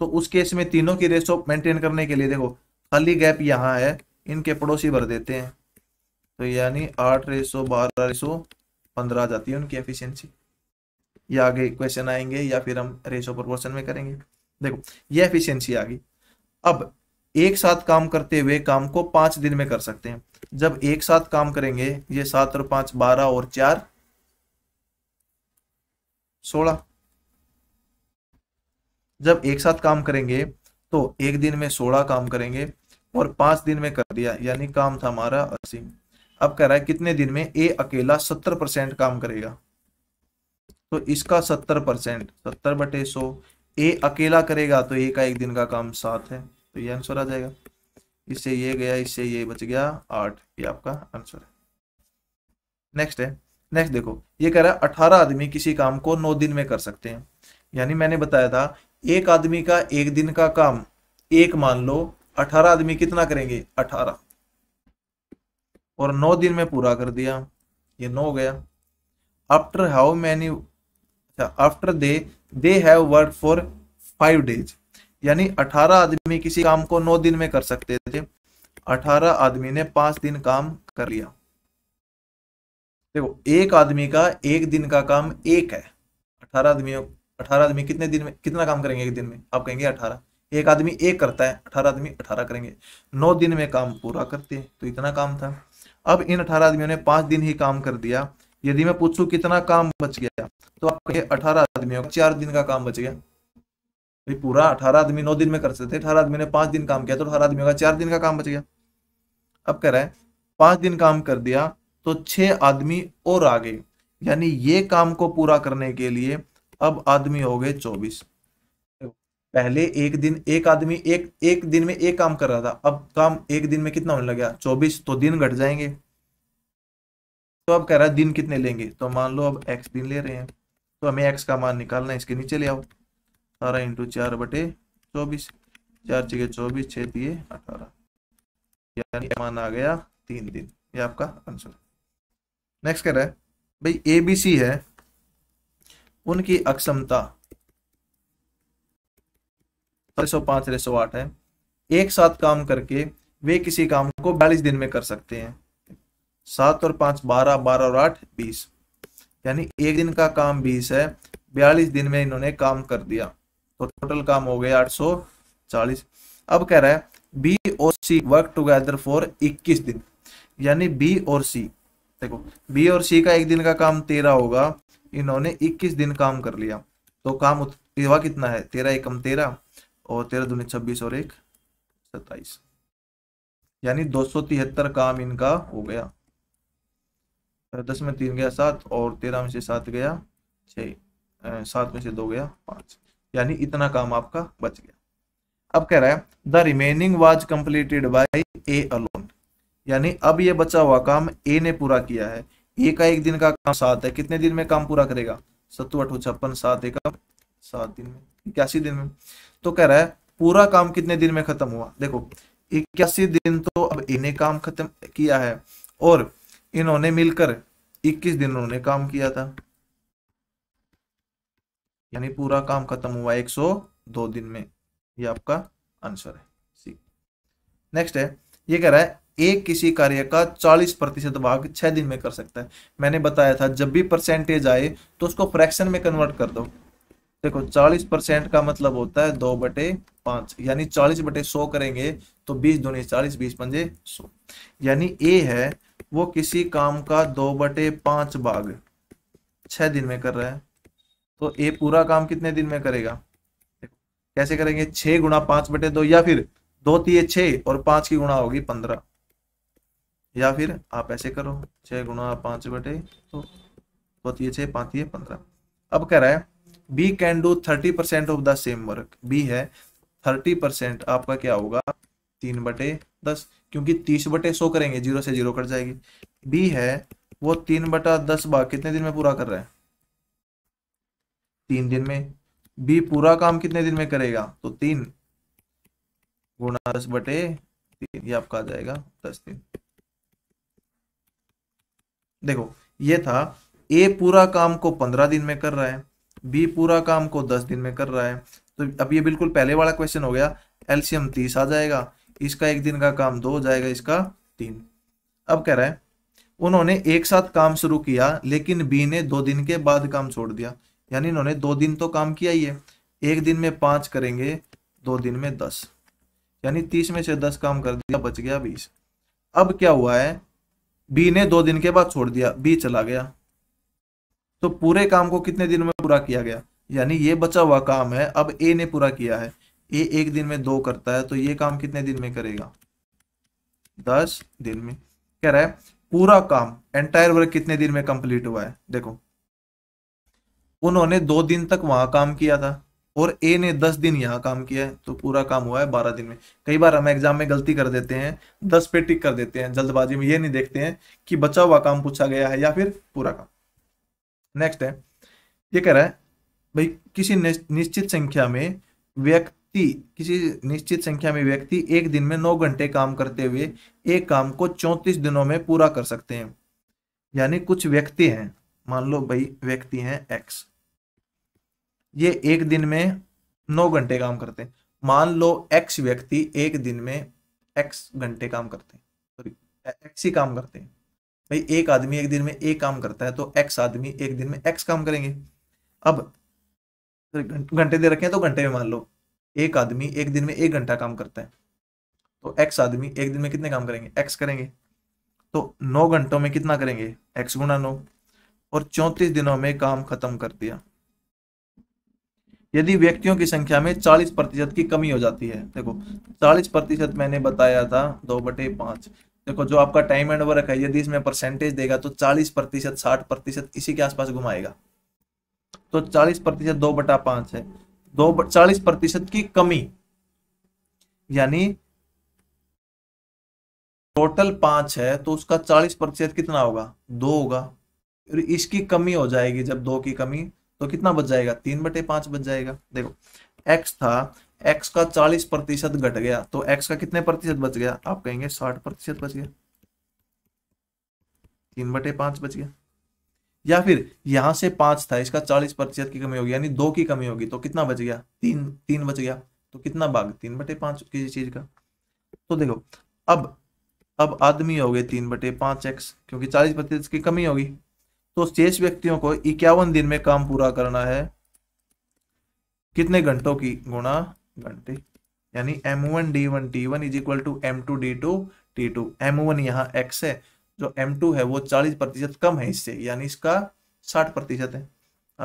तो उस केस में तीनों की रेसो मेंटेन करने के लिए देखो खाली गैप यहाँ है इनके पड़ोसी भर देते हैं तो यानी आठ रेसो बारह रेसो पंद्रह आ जाती है उनकी एफिशिएंसी या आगे क्वेश्चन आएंगे या फिर हम रेसो प्रोपोर्शन में करेंगे देखो ये एफिशिएंसी आ गई अब एक साथ काम करते हुए काम को पांच दिन में कर सकते हैं जब एक साथ काम करेंगे ये सात और पांच बारह और चार सोलह जब एक साथ काम करेंगे तो एक दिन में सोलह काम करेंगे और पांच दिन में कर दिया यानी काम था हमारा अस्सी अब कह रहा है कितने दिन में ए अकेला सत्तर परसेंट काम करेगा तो इसका सत्तर परसेंट सत्तर बटे सो ए अकेला करेगा तो ए का एक दिन का काम सात है तो ये आंसर आ जाएगा इससे ये गया इससे ये बच गया आठ ये आपका आंसर है नेक्स्ट है नेक्स्ट देखो ये कह रहा है अठारह आदमी किसी काम को नौ दिन में कर सकते हैं यानी मैंने बताया था एक आदमी का एक दिन का काम एक मान लो अठारह आदमी कितना करेंगे अठारह और नौ दिन में पूरा कर दिया ये नौ हो गया आफ्टर हाउ मैनी अच्छा after they they have work for five days यानी अठारह आदमी किसी काम को नौ दिन में कर सकते थे अठारह आदमी ने पांच दिन काम कर लिया देखो एक आदमी का एक दिन का काम एक है अठारह आदमियों अठारह आदमी कितने दिन में कितना काम करेंगे एक दिन में आप कहेंगे अठारह एक आदमी एक करता है अठारह आदमी अठारह करेंगे नौ दिन में काम पूरा करते तो इतना काम था अब इन अठारह आदमियों ने पांच दिन ही काम कर दिया यदि मैं पूछूं कितना काम बच गया तो आप कहे अठारह आदमियों का चार दिन का काम बच गया ये पूरा अठारह आदमी नौ दिन में कर सकते अठारह आदमी ने पांच दिन काम किया तो अठारह आदमियों का चार दिन का काम बच गया अब कह रहे हैं पांच दिन काम कर दिया तो छह आदमी और आ गए यानी ये काम को पूरा करने के लिए अब आदमी हो गए चौबीस पहले एक दिन एक आदमी एक एक दिन में एक काम कर रहा था अब काम एक दिन में कितना होने लग गया चौबीस तो दिन घट जाएंगे तो अब कह रहा है दिन कितने लेंगे तो मान लो अब एक्स दिन ले रहे हैं तो हमें एक्स का मान निकालना है इसके नीचे ले आओ अठारह इंटू चार बटे चौबीस चार जगह चौबीस छः दिए अठारह यानी मान आ गया तीन दिन ये आपका आंसर नेक्स्ट कह रहा है भाई ए बी सी है उनकी अक्षमता और सौ पाँच अरे सौ आठ है एक साथ काम करके वे किसी काम को बयालीस दिन में कर सकते हैं सात और पांच बारह बारह और आठ बीस यानी एक दिन का काम बीस है बयालीस दिन में इन्होंने काम कर दिया तो टोटल काम हो गया आठ सौ चालीस अब कह रहा है बी और सी वर्क टुगेदर फॉर इक्कीस दिन यानी बी और सी देखो बी और सी का एक दिन का काम तेरह होगा इन्होंने इक्कीस दिन काम कर लिया तो काम कितना है तेरह एकम तेरह और तेरह दूनी छब्बीस और एक सत्ताईस यानी दो सौ तिहत्तर काम इनका हो गया दस में तीन गया सात और तेरह में से सात गया छ सात में से दो गया पांच यानी इतना काम आपका बच गया अब कह रहा है the remaining was completed by A alone यानी अब ये बचा हुआ काम ए ने पूरा किया है ए का एक दिन का काम सात है कितने दिन में काम पूरा करेगा सत्तू अठो छप्पन सात एक सात दिन में इक्यासी दिन में तो कह रहा है पूरा काम कितने दिन में खत्म हुआ देखो इक्यासी दिन तो अब इन्हें काम खत्म किया है और इन्होंने मिलकर 21 दिन उन्होंने काम किया था यानी पूरा काम खत्म हुआ 102 दिन में ये आपका आंसर है सी नेक्स्ट है ये कह रहा है एक किसी कार्य का 40 प्रतिशत भाग छह दिन में कर सकता है मैंने बताया था जब भी परसेंटेज आए तो उसको फ्रैक्शन में कन्वर्ट कर दो देखो चालीस परसेंट का मतलब होता है दो बटे पांच यानी चालीस बटे सौ करेंगे तो बीस दूनी चालीस बीस पंजे सौ यानी ए है वो किसी काम का दो बटे पांच भाग छह दिन में कर रहा है तो ए पूरा काम कितने दिन में करेगा कैसे करेंगे छह गुणा पांच बटे दो या फिर दो तीय छ और पांच की गुणा होगी पंद्रह या फिर आप ऐसे करो छह गुणा पांच बटे तो दो तीय छः पांच तीय पंद्रह अब कह रहा है B can do thirty percent of the same work B है थर्टी परसेंट आपका क्या होगा तीन बटे दस क्योंकि तीस बटे सो करेंगे जीरो से जीरो कट जाएगी बी है वो तीन बटा दस बाग कितने दिन में पूरा कर रहा है तीन दिन में बी पूरा काम कितने दिन में करेगा तो तीन गुणा दस बटे तीन ये आपका आ जाएगा दस दिन देखो ये था ए पूरा काम को पंद्रह दिन में कर रहा है बी पूरा काम को दस दिन में कर रहा है तो अब ये बिल्कुल पहले वाला क्वेश्चन हो गया एल्शियम तीस आ जाएगा इसका एक दिन का काम दो हो जाएगा इसका तीन अब कह रहा है उन्होंने एक साथ काम शुरू किया लेकिन बी ने दो दिन के बाद काम छोड़ दिया यानी इन्होंने दो दिन तो काम किया ही है एक दिन में पांच करेंगे दो दिन में दस यानी तीस में से दस काम कर दिया बच गया बीस अब क्या हुआ है बी ने दो दिन के बाद छोड़ दिया बी चला गया तो पूरे काम को कितने दिन में पूरा किया गया यानी ये बचा हुआ काम है अब ए ने पूरा किया है ए एक दिन में दो करता है तो ये काम कितने दिन में करेगा दस दिन में कह रहा है पूरा काम एंटायर वर्क कितने दिन में कंप्लीट हुआ है देखो उन्होंने दो दिन तक वहां काम किया था और ए ने दस दिन यहाँ काम किया है तो पूरा काम हुआ है बारह दिन में कई बार हम एग्जाम में गलती कर देते हैं दस पे टिक कर देते हैं जल्दबाजी में ये नहीं देखते हैं कि बचा हुआ काम पूछा गया है या फिर पूरा काम नेक्स्ट है ये कह रहा है भाई किसी निश्चित संख्या में व्यक्ति किसी निश्चित संख्या में व्यक्ति एक दिन में नौ घंटे काम करते हुए एक काम को चौंतीस दिनों में पूरा कर सकते हैं यानी कुछ व्यक्ति हैं मान लो भाई व्यक्ति हैं एक्स ये एक दिन में नौ घंटे काम करते हैं मान लो एक्स व्यक्ति एक दिन में एक्स घंटे काम करते हैं सॉरी एक्स ही काम करते हैं भाई एक आदमी एक दिन में एक काम करता है तो एक्स आदमी एक दिन में एक्स काम करेंगे अब घंटे दे रखे हैं तो घंटे में मान लो एक आदमी एक दिन में एक घंटा काम करता है तो एक्स आदमी एक दिन में कितने काम करेंगे एक्स करेंगे तो नौ घंटों में कितना करेंगे एक्स गुणा नौ और चौंतीस दिनों में काम खत्म कर दिया यदि व्यक्तियों की संख्या में चालीस प्रतिशत की कमी हो जाती है देखो चालीस प्रतिशत मैंने बताया था दो बटे पांच देखो जो आपका टाइम एंड वर्क है यदि इसमें परसेंटेज देगा तो चालीस प्रतिशत साठ प्रतिशत इसी के आसपास घुमाएगा तो चालीस प्रतिशत दो बटा पांच है दो चालीस प्रतिशत की कमी यानी टोटल पांच है तो उसका चालीस प्रतिशत कितना होगा दो होगा इसकी कमी हो जाएगी जब दो की कमी तो कितना बच जाएगा तीन बटे पांच बच जाएगा देखो एक्स था एक्स का चालीस प्रतिशत घट गया तो एक्स का कितने प्रतिशत बच गया आप कहेंगे साठ प्रतिशत बच गया तीन बटे पांच बच गया या फिर यहां से पांच था इसका चालीस प्रतिशत की कमी होगी यानी दो की कमी होगी तो कितना बच गया तीन तीन बच गया तो कितना भाग तीन बटे पांच किसी चीज का तो देखो अब अब आदमी हो गए तीन बटे पांच एक्स क्योंकि चालीस प्रतिशत की कमी होगी तो शेष व्यक्तियों को इक्यावन दिन में काम पूरा करना है कितने घंटों की गुणा यानी M one D one T one is equal to M two D two T two M one यहाँ एक्स है जो एम टू है वो चालीस प्रतिशत कम है इससे यानी इसका साठ प्रतिशत है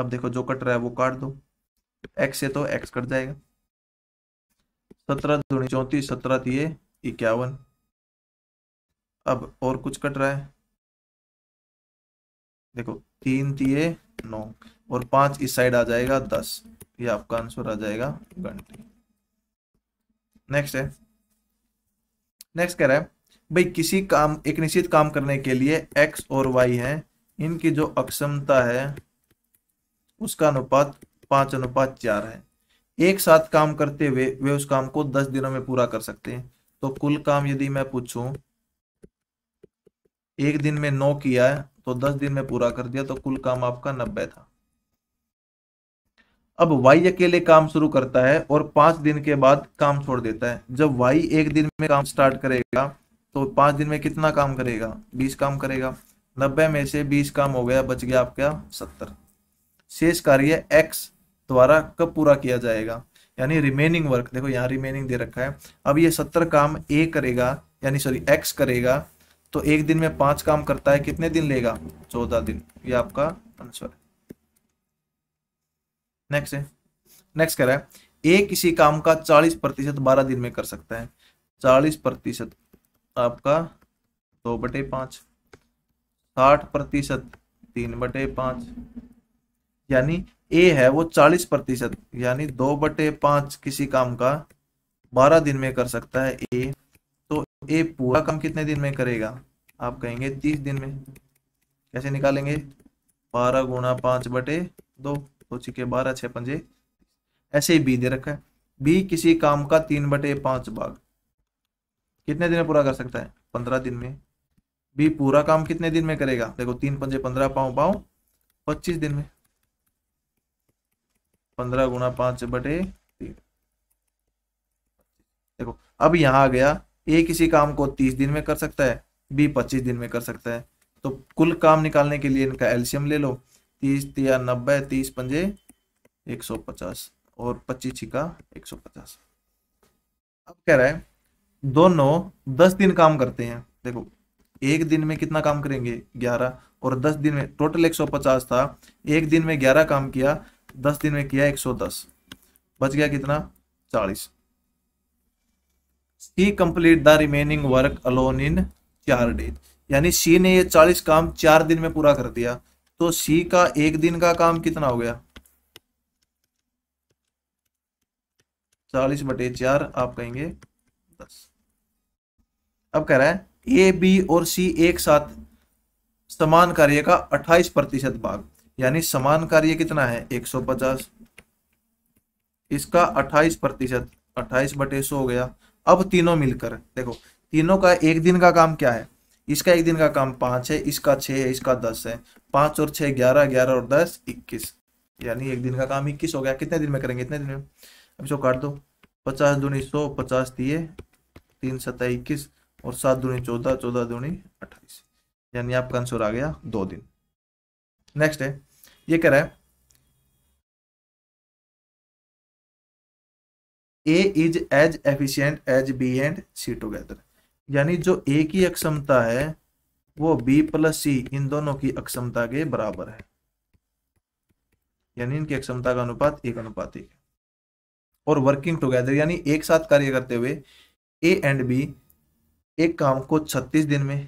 अब देखो जो कट रहा है वो काट दो एक्स से तो एक्स कट जाएगा सत्रह दूनी चौंतीस सत्रह दिए इक्यावन अब और कुछ कट रहा है देखो तीन दिए नौ और पांच इस साइड आ जाएगा दस ये आपका आंसर आ जाएगा घंटे नेक्स्ट है नेक्स्ट कह रहा है भाई किसी काम एक निश्चित काम करने के लिए एक्स और वाई है इनकी जो अक्षमता है उसका अनुपात पांच अनुपात चार है एक साथ काम करते हुए वे उस काम को दस दिनों में पूरा कर सकते हैं तो कुल काम यदि मैं पूछूं एक दिन में नौ किया है तो दस दिन में पूरा कर दिया तो कुल काम आपका नब्बे था अब वाई अकेले काम शुरू करता है और पांच दिन के बाद काम छोड़ देता है जब वाई एक दिन में काम स्टार्ट करेगा तो पांच दिन में कितना काम करेगा बीस काम करेगा नब्बे में से बीस काम हो गया बच गया आपका सत्तर शेष कार्य एक्स द्वारा कब पूरा किया जाएगा यानी रिमेनिंग वर्क देखो यहाँ रिमेनिंग दे रखा है अब ये सत्तर काम ए करेगा यानी सॉरी एक्स करेगा तो एक दिन में पांच काम करता है कितने दिन लेगा चौदह दिन ये आपका आंसर है नेक्स्ट है नेक्स्ट कह रहा है ए किसी काम का चालीस प्रतिशत बारह दिन में कर सकता है चालीस प्रतिशत आपका दो बटे पांच साठ प्रतिशत तीन बटे पांच यानी ए है वो चालीस प्रतिशत यानी दो बटे पांच किसी काम का बारह दिन में कर सकता है ए तो ए पूरा काम कितने दिन में करेगा आप कहेंगे तीस दिन में कैसे निकालेंगे बारह गुणा पांच बटे दो तो चिके बारह छः पंजे ऐसे ही बी दे रखा है बी किसी काम का तीन बटे पाँच भाग कितने दिन में पूरा कर सकता है पंद्रह दिन में बी पूरा काम कितने दिन में करेगा देखो तीन पंजे पंद्रह पाओ पाओ पच्चीस दिन में पंद्रह गुना पांच बटे तीन देखो अब यहां आ गया ए किसी काम को तीस दिन में कर सकता है बी पच्चीस दिन में कर सकता है तो कुल काम निकालने के लिए इनका एल्शियम ले लो तीस तिया नब्बे तीस पंजे एक सौ पचास और पच्चीस छिका एक सौ पचास अब कह रहा है दोनों दस दिन काम करते हैं देखो एक दिन में कितना काम करेंगे ग्यारह और दस दिन में टोटल एक सौ पचास था एक दिन में ग्यारह काम किया दस दिन में किया एक सौ दस बच गया कितना चालीस C complete the remaining work alone in चार डेज यानी सी ने ये चालीस काम चार दिन में पूरा कर दिया तो सी का एक दिन का काम कितना हो गया चालीस बटे चार आप कहेंगे दस अब कह रहा है ए बी और सी एक साथ समान कार्य का अट्ठाईस प्रतिशत भाग यानी समान कार्य कितना है एक सौ पचास इसका अट्ठाईस प्रतिशत अट्ठाईस बटे सो हो गया अब तीनों मिलकर देखो तीनों का एक दिन का काम क्या है इसका एक दिन का काम पांच है इसका छह है इसका दस है पांच और छह ग्यारह ग्यारह और दस इक्कीस यानी एक दिन का काम इक्कीस हो गया कितने दिन में करेंगे इतने दिन में अब इसको काट दो पचास दूनी सौ पचास दिए तीन सत्ता इक्कीस और सात दूनी चौदह चौदह दूनी अट्ठाईस यानी आपका आंसर आ गया दो दिन नेक्स्ट है ये कह रहा है A is as efficient as B and C together यानी जो ए की अक्षमता है वो बी प्लस सी इन दोनों की अक्षमता के बराबर है यानी इनकी अक्षमता का अनुपात एक अनुपात एक और वर्किंग टुगेदर यानी एक साथ कार्य करते हुए ए एंड बी एक काम को 36 दिन में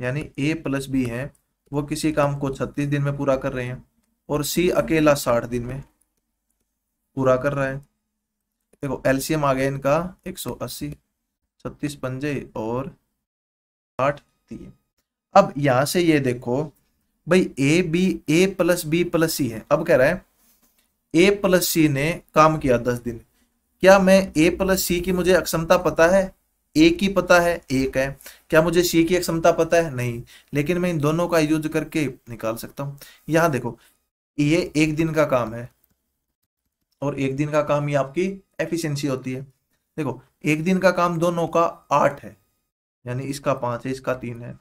यानी ए प्लस बी है वो किसी काम को 36 दिन में पूरा कर रहे हैं और सी अकेला 60 दिन में पूरा कर रहा है देखो एलसीएम आ गया इनका 180 छत्तीस पंजे और आठ तीन अब यहां से ये देखो भाई A B A plus B plus C है अब कह रहा है ए प्लस सी ने काम किया दस दिन क्या मैं ए प्लस सी की मुझे अक्षमता पता है ए की पता है एक है क्या मुझे सी की अक्षमता पता है नहीं लेकिन मैं इन दोनों का यूज करके निकाल सकता हूं यहां देखो ये एक दिन का काम है और एक दिन का काम ही आपकी एफिशिएंसी होती है देखो एक दिन का काम दोनों का आठ है यानी इसका पांच है इसका तीन है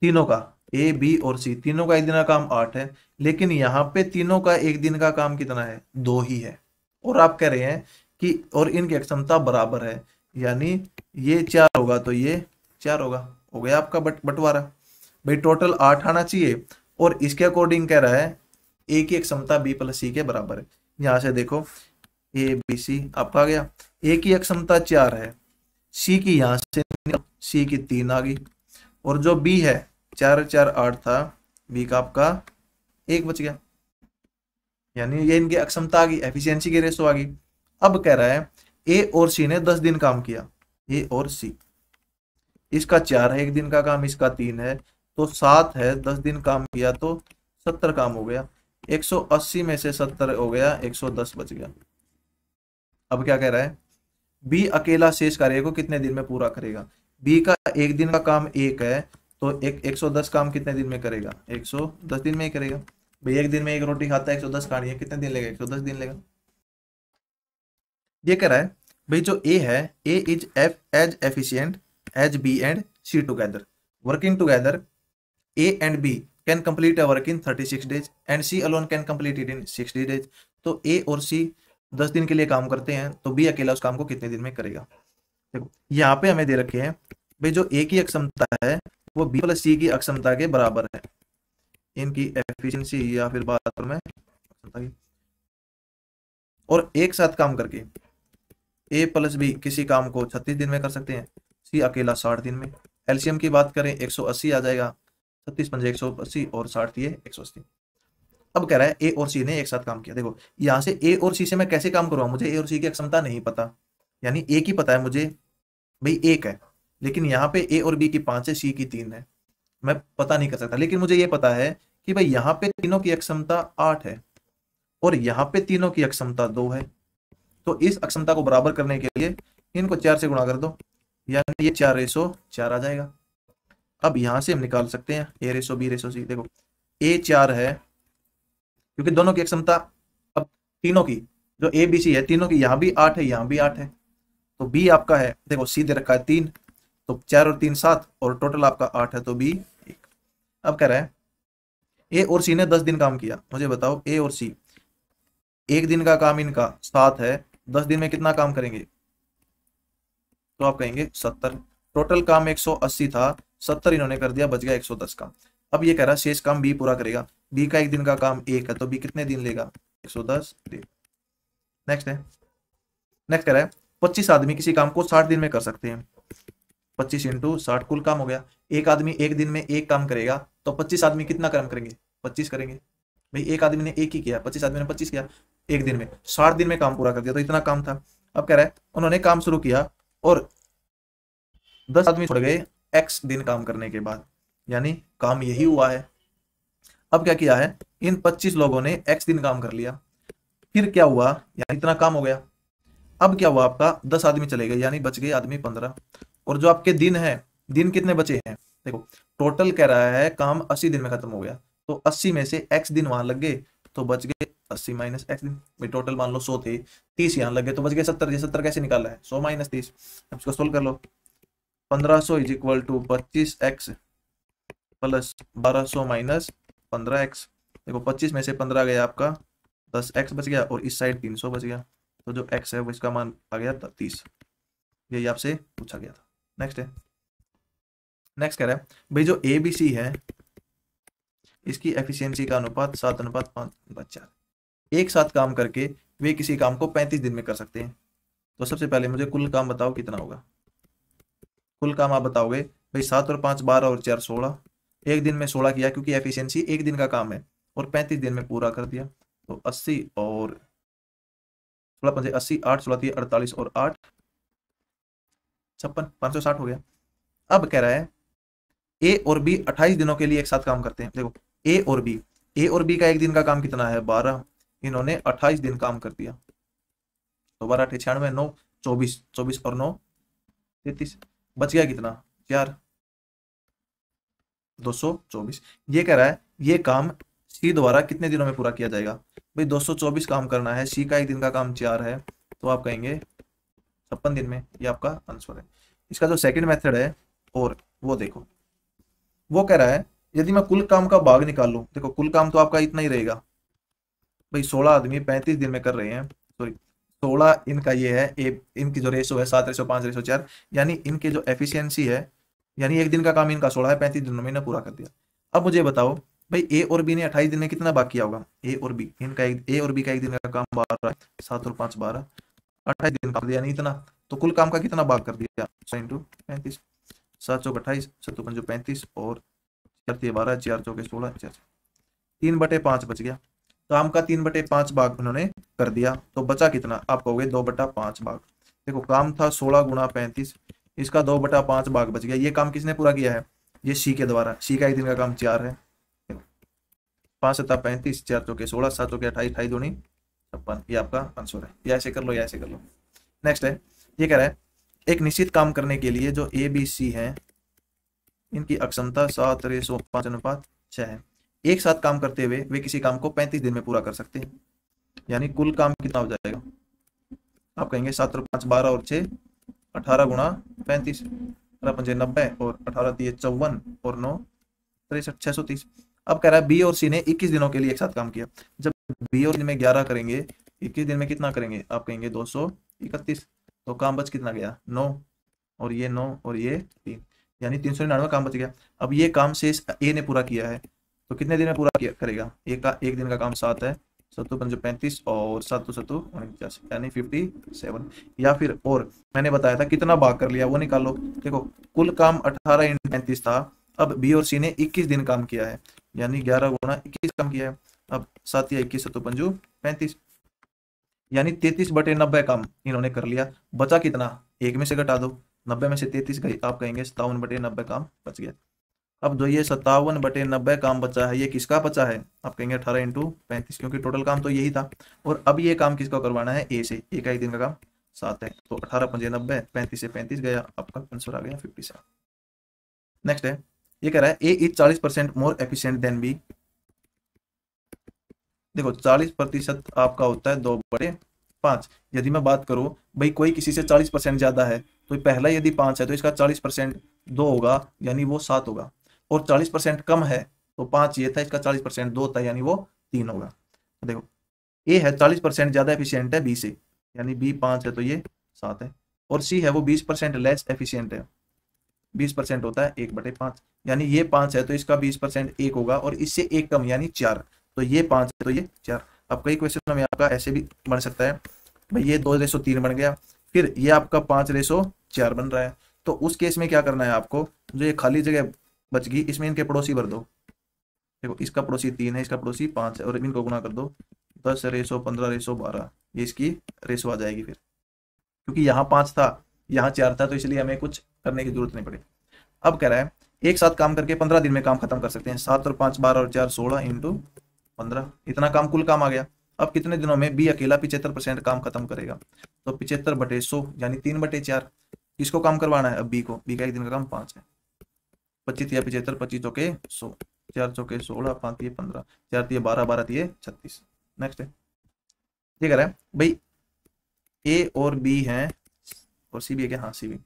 तीनों का ए बी और सी तीनों का एक दिन का काम आठ है लेकिन यहाँ पे तीनों का एक दिन का काम कितना है दो ही है और आप कह रहे हैं कि और इनकी क्षमता बराबर है यानी ये चार होगा तो ये चार होगा हो गया आपका बट बंटवारा भाई टोटल आठ आना चाहिए और इसके अकॉर्डिंग कह रहा है ए की क्षमता बी प्लस सी के बराबर है यहां से देखो ए बी सी आपका आ गया ए की अक्षमता चार है सी की यहां से सी की तीन आ गई और जो बी है चार चार आठ था बी का आपका एक बच गया यानी ये इनकी अक्षमता आ गई एफिशियंसी की रेसो आ गई अब कह रहा है ए और सी ने दस दिन काम किया ए और सी इसका चार है एक दिन का काम इसका तीन है तो सात है दस दिन काम किया तो सत्तर काम हो गया 180 में से 70 हो गया 110 बच गया अब क्या कह रहा है बी अकेला शेष कार्य को कितने दिन में पूरा करेगा बी का एक दिन का काम एक है तो एक 110 काम कितने दिन में करेगा 110 दिन में ही करेगा भाई एक दिन में एक रोटी खाता है 110 खानी है कितने दिन लेगा 110 दिन लेगा ये कह रहा है भाई जो ए है A is F as efficient as B and C together working together A and B can complete a work in 36 days and C alone can complete it in sixty days तो A और सी दस दिन के लिए काम करते हैं तो बी अकेला उस काम को कितने दिन में करेगा देखो यहाँ पे हमें दे रखे हैं भाई जो ए की अक्षमता है वो बी प्लस सी की अक्षमता के बराबर है इनकी एफिशिएंसी या फिर बात में और एक साथ काम करके ए प्लस बी किसी काम को छत्तीस दिन में कर सकते हैं सी अकेला साठ दिन में एलसीएम की बात करें 180 आ जाएगा छत्तीस पंजे 180 और 60 ये 180 अब कह रहा है ए और सी ने एक साथ काम किया देखो यहां से ए और सी से मैं कैसे काम करूंगा मुझे ए और सी की अक्षमता नहीं पता यानी ए की पता है मुझे भाई एक है लेकिन यहाँ पे ए और बी की पांच है सी की तीन है मैं पता नहीं कर सकता लेकिन मुझे ये पता है कि भाई यहाँ पे तीनों की अक्षमता आठ है और यहाँ पे तीनों की अक्षमता दो है तो इस अक्षमता को बराबर करने के लिए इनको चार से गुणा कर दो यानी ये चार रेसो चार आ जाएगा अब यहां से हम निकाल सकते हैं A ratio B ratio C देखो ए चार है क्योंकि दोनों की क्षमता अब तीनों की जो ए बी सी है तीनों की यहाँ भी आठ है यहाँ भी आठ है तो बी आपका है देखो सी दे रखा है तीन तो चार और तीन सात और टोटल आपका आठ है तो बी एक अब कह रहे हैं ए और सी ने दस दिन काम किया मुझे बताओ ए और सी एक दिन का काम इनका सात है दस दिन में कितना काम करेंगे तो आप कहेंगे सत्तर टोटल काम एक सौ अस्सी था सत्तर इन्होंने कर दिया बच गया एक सौ दस का अब ये कह रहा शेष काम बी पूरा करेगा बी का एक दिन का काम एक है तो बी कितने दिन लेगा सौ दस नेक्स्ट है नेक्स्ट कह रहा है पच्चीस आदमी किसी काम को साठ दिन में कर सकते हैं पच्चीस इंटू साठ कुल काम हो गया एक आदमी एक दिन में एक काम करेगा तो पच्चीस आदमी कितना काम करेंगे पच्चीस करेंगे भाई एक आदमी ने एक ही किया पच्चीस आदमी ने पच्चीस किया एक दिन में साठ दिन में काम पूरा कर दिया तो इतना काम था अब कह रहा है उन्होंने काम शुरू किया और दस आदमी छोड़ गए एक्स दिन काम करने के बाद यानी काम यही हुआ है अब क्या किया है इन 25 लोगों ने एक्स दिन काम कर लिया फिर क्या हुआ यानी इतना काम हो गया अब क्या हुआ आपका दस आदमी चले गए यानी बच गए आदमी पंद्रह और जो आपके दिन है दिन कितने बचे हैं देखो टोटल कह रहा है काम अस्सी दिन में खत्म हो गया तो अस्सी में से एक्स दिन वहां लग गए तो बच गए अस्सी माइनस एक्स दिन टोटल मान लो सौ थे तीस यहाँ लग गए तो बच गए सत्तर ये सत्तर कैसे रहा है सौ माइनस तीस सोल्व कर लो पंद्रह सो इज इक्वल टू पच्चीस एक्स प्लस बारह सौ माइनस पंद्रह एक्स देखो पच्चीस में से पंद्रह गया आपका दस एक्स बच गया और इस साइड तीन सौ बच गया तो जो एक्स है वो इसका मान आ गया तीस यही आपसे पूछा गया था नेक्स्ट है नेक्स्ट कह रहा है भाई जो ए बी सी है इसकी एफिशिएंसी का अनुपात सात अनुपात पाँच अनुपात चार एक साथ काम करके वे किसी काम को पैंतीस दिन में कर सकते हैं तो सबसे पहले मुझे कुल काम बताओ कितना होगा कुल काम आप बताओगे भाई सात और पाँच बारह और चार सोलह एक दिन में सोलह किया क्योंकि एफिशिएंसी एक दिन का काम है और पैंतीस दिन में पूरा कर दिया तो अस्सी और सोलह पंजे अस्सी आठ सोलह तीन अड़तालीस और आठ छप्पन पाँच सौ साठ हो गया अब कह रहा है ए और बी अट्ठाईस दिनों के लिए एक साथ काम करते हैं देखो ए और बी ए और बी का एक दिन का काम कितना है बारह इन्होंने अट्ठाईस दिन काम कर दिया तो बारह अठे छियानवे नौ चौबीस चौबीस और नौ तैतीस बच गया कितना चार 224 ये कह रहा है ये काम सी द्वारा कितने दिनों में पूरा किया जाएगा भाई 224 काम करना है सी का एक दिन का काम चार है तो आप कहेंगे छप्पन दिन में ये आपका आंसर है इसका जो सेकंड मेथड है और वो देखो वो कह रहा है यदि मैं कुल काम का भाग निकाल लू देखो कुल काम तो आपका इतना ही रहेगा भाई सोलह आदमी पैंतीस दिन में कर रहे हैं सॉरी सोलह इनका ये है ए, इनकी जो रेशो है सात रेशो पांच रेशो चार यानी इनकी जो एफिशियंसी है यानी एक दिन का काम इनका सोलह है पैंतीस दिनों में पूरा कर दिया अब मुझे बताओ भाई ए और बी ने अट्ठाईस दिन में कितना बाकी किया होगा ए और बी इनका एक ए और बी का एक दिन का काम बारह सात और पांच बारह अट्ठाईस दिन का दिया नहीं इतना तो कुल काम का कितना बाग कर दिया इंटू पैंतीस सात सौ अट्ठाईस सत्तू पंचो पैंतीस और चार बारह चार चौके सोलह चार तीन बटे पांच बच गया काम तो का तीन बटे पांच बाग उन्होंने कर दिया तो बचा कितना आप कहोगे दो बटा पांच बाग देखो काम था सोलह गुणा पैंतीस इसका दो बटा पांच भाग बच गया ये काम किसने पूरा किया है ये सी के द्वारा सी का एक दिन का काम चार है पांच सत्ता पैंतीस चार चौके सोलह सात चौके अठाईस अठाई दूनी छप्पन ये आपका आंसर है ये ऐसे कर लो या ऐसे कर लो नेक्स्ट है ये कह रहा है एक निश्चित काम करने के लिए जो ए बी सी है इनकी अक्षमता सात रे रेसो पांच अनुपात छह है एक साथ काम करते हुए वे किसी काम को पैंतीस दिन में पूरा कर सकते हैं यानी कुल काम कितना हो जाएगा आप कहेंगे सात और पांच बारह और छह अठारह गुणा पैंतीस अठारह पंजे नब्बे और अठारह दिए चौवन और नौ तिरसठ छह सौ तीस अब कह रहा है बी और सी ने इक्कीस दिनों के लिए एक साथ काम किया जब बी और सी में ग्यारह करेंगे इक्कीस दिन में कितना करेंगे आप कहेंगे दो सौ इकतीस तो काम बच कितना गया नौ और ये नौ और ये तीन यानी तीन सौ निन्यानवे काम बच गया अब ये काम शेष ए ने पूरा किया है तो कितने दिन में पूरा किया करेगा एक का एक दिन का काम सात है सत्तू पंजो पैंतीस और सातों सत्तू उनचास यानी फिफ्टी सेवन या फिर और मैंने बताया था कितना भाग कर लिया वो निकालो देखो कुल काम अठारह इंट पैंतीस था अब बी और सी ने इक्कीस दिन काम किया है यानी ग्यारह गुणा इक्कीस काम किया है अब सात या इक्कीस सत्तू पंजो पैंतीस यानी तैतीस बटे नब्बे काम इन्होंने कर लिया बचा कितना एक में से घटा दो नब्बे में से तैतीस गई आप कहेंगे सत्तावन बटे नब्बे काम बच गया अब जो ये सत्तावन बटे नब्बे काम बचा है ये किसका बचा है आप कहेंगे अठारह इंटू पैंतीस क्योंकि टोटल काम तो यही था और अब ये काम किसका करवाना है ए से एक एक दिन का काम सात है तो अठारह पंजे नब्बे पैंतीस से पैंतीस गया आपका आंसर आ गया फिफ्टी सेवन नेक्स्ट है ये कह रहा है ए इज चालीस percent more efficient than B देखो चालीस प्रतिशत आपका होता है दो बटे पांच यदि मैं बात करूं भाई कोई किसी से चालीस परसेंट ज्यादा है तो पहला यदि पांच है तो इसका चालीस परसेंट दो होगा यानी वो सात होगा और चालीस परसेंट कम है तो पांच ये था इसका चालीस परसेंट दो था यानी वो तीन होगा तो देखो ए है चालीस परसेंट ज्यादा एफिशियंट है बी से यानी बी पांच है तो ये सात है और सी है वो बीस परसेंट लेस एफिशियंट है बीस परसेंट होता है एक बटे पांच यानी ये पांच है तो इसका बीस परसेंट एक होगा और इससे एक कम यानी चार तो ये पांच है तो ये चार अब कई क्वेश्चन में आपका ऐसे भी बन सकता है भाई ये दो रेसो तीन बन गया फिर ये आपका पांच रेसो चार बन रहा है तो उस केस में क्या करना है आपको जो ये खाली जगह बच गई इसमें इनके पड़ोसी भर दो देखो इसका पड़ोसी तीन है इसका पड़ोसी पांच है और इनको गुना कर दो दस रेसो पंद्रह रेसो बारह ये इसकी रेसो आ जाएगी फिर क्योंकि यहाँ पांच था यहाँ चार था तो इसलिए हमें कुछ करने की जरूरत नहीं पड़ी अब कह रहा है एक साथ काम करके पंद्रह दिन में काम खत्म कर सकते हैं सात और पांच बारह और चार सोलह इंटू पंद्रह इतना काम कुल काम आ गया अब कितने दिनों में बी अकेला पिछहत्तर परसेंट काम खत्म करेगा तो पिछहत्तर बटे सो यानी तीन बटे चार किसको काम करवाना है अब बी को बी का एक दिन का काम पांच है पच्चीस या पिछहत्तर पच्चीस चौके सौ चार चौके सोलह पाँच ये पंद्रह चार दिए बारह बारह दिए छत्तीस नेक्स्ट है ये कह है भाई ए और बी है और सी बी है क्या हाँ C B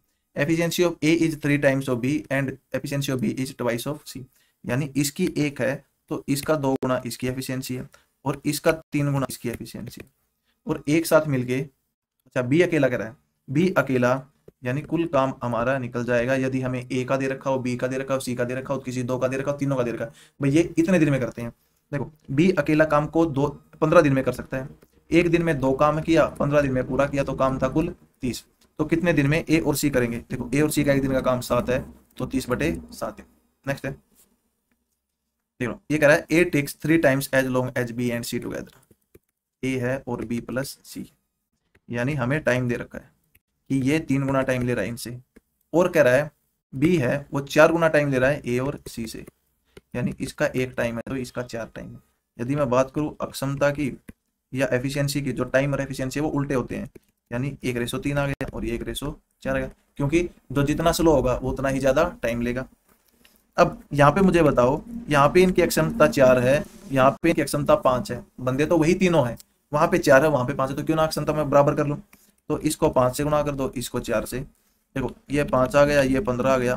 efficiency of A is three times of B and efficiency of B is twice of C यानी इसकी एक है तो इसका दो गुना इसकी एफिशियंसी है और इसका तीन गुना इसकी एफिशियंसी है और एक साथ मिलके अच्छा बी अकेला कह रहा है बी अकेला यानी कुल काम हमारा निकल जाएगा यदि हमें ए का दे रखा हो बी का दे रखा हो सी का दे रखा हो किसी दो का दे रखा हो तीनों का दे रखा भाई ये इतने दिन में करते हैं देखो बी अकेला काम को दो पंद्रह दिन में कर सकता है एक दिन में दो काम किया पंद्रह दिन में पूरा किया तो काम था कुल तीस तो कितने दिन में ए और सी करेंगे देखो ए और सी का एक दिन का काम सात है तो तीस बटे सात है नेक्स्ट है देखो ये कह रहा है A takes three times as long as B and C together A है और बी प्लस सी यानी हमें टाइम दे रखा है कि ये तीन गुना टाइम ले रहा है इनसे और कह रहा है बी है वो चार गुना टाइम ले रहा है ए और सी से यानी इसका एक टाइम है तो इसका चार टाइम है यदि मैं बात करूँ अक्षमता की या एफिशिएंसी की जो टाइम और एफिशिएंसी है वो उल्टे होते हैं यानी एक रेसो तीन आ गया और एक रेसो चार आ गया क्योंकि जो जितना स्लो होगा वो उतना ही ज़्यादा टाइम लेगा अब यहाँ पे मुझे बताओ यहाँ पे इनकी अक्षमता चार है यहाँ पे इनकी अक्षमता पांच है बंदे तो वही तीनों है वहां पे चार है वहां पे पांच है तो क्यों ना अक्षमता मैं बराबर कर लूँ तो इसको पांच से गुणा कर दो इसको चार से देखो ये पांच आ गया ये पंद्रह आ गया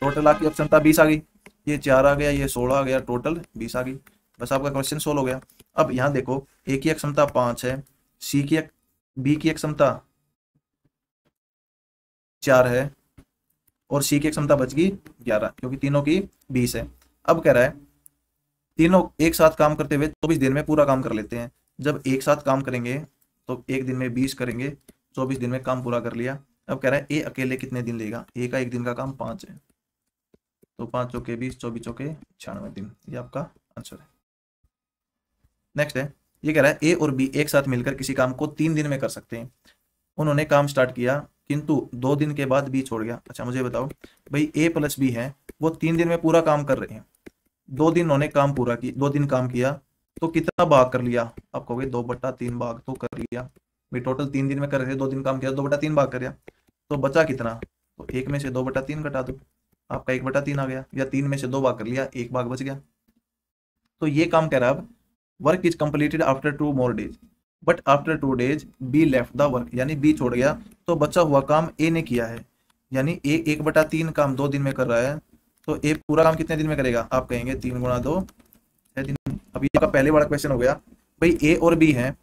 टोटल आपकी ऑप्शन था बीस आ गई ये चार आ गया ये सोलह आ गया टोटल बीस आ गई बस आपका क्वेश्चन सोल्व हो गया अब यहाँ देखो ए की क्षमता पांच है सी की एक, बी की क्षमता चार है और सी की एक क्षमता बच गई ग्यारह क्योंकि तीनों की बीस है अब कह रहा है तीनों एक साथ काम करते हुए चौबीस तो दिन में पूरा काम कर लेते हैं जब एक साथ काम करेंगे तो एक दिन में बीस करेंगे चौबीस दिन में काम पूरा कर लिया अब कह रहा है ए अकेले कितने दिन लेगा ए का एक दिन का काम पांच है तो पांच चौके बीस चौबीस चौके छियानवे दिन ये आपका आंसर है नेक्स्ट है ये कह रहा है ए और बी एक साथ मिलकर किसी काम को तीन दिन में कर सकते हैं उन्होंने काम स्टार्ट किया किंतु दो दिन के बाद बी छोड़ गया अच्छा मुझे बताओ भाई ए प्लस बी है वो तीन दिन में पूरा काम कर रहे हैं दो दिन उन्होंने काम पूरा किया दो दिन काम किया तो कितना भाग कर लिया आप कहोगे दो बट्टा तीन भाग तो कर लिया भाई टोटल तीन दिन में कर रहे दो दिन काम किया दो बटा तीन भाग कर तो बचा कितना तो एक में से दो बटा तीन कटा दो आपका एक बटा तीन आ गया या तीन में से दो भाग कर लिया एक भाग बच गया तो ये काम कह रहा अब work is completed after two more days but after two days B left the work यानी बी छोड़ गया तो बचा हुआ काम ए ने किया है यानी ए एक बटा तीन काम दो दिन में कर रहा है तो ए पूरा काम कितने दिन में करेगा आप कहेंगे तीन गुणा दो छः दिन अभी आपका पहले बड़ा क्वेश्चन हो गया भाई ए और बी है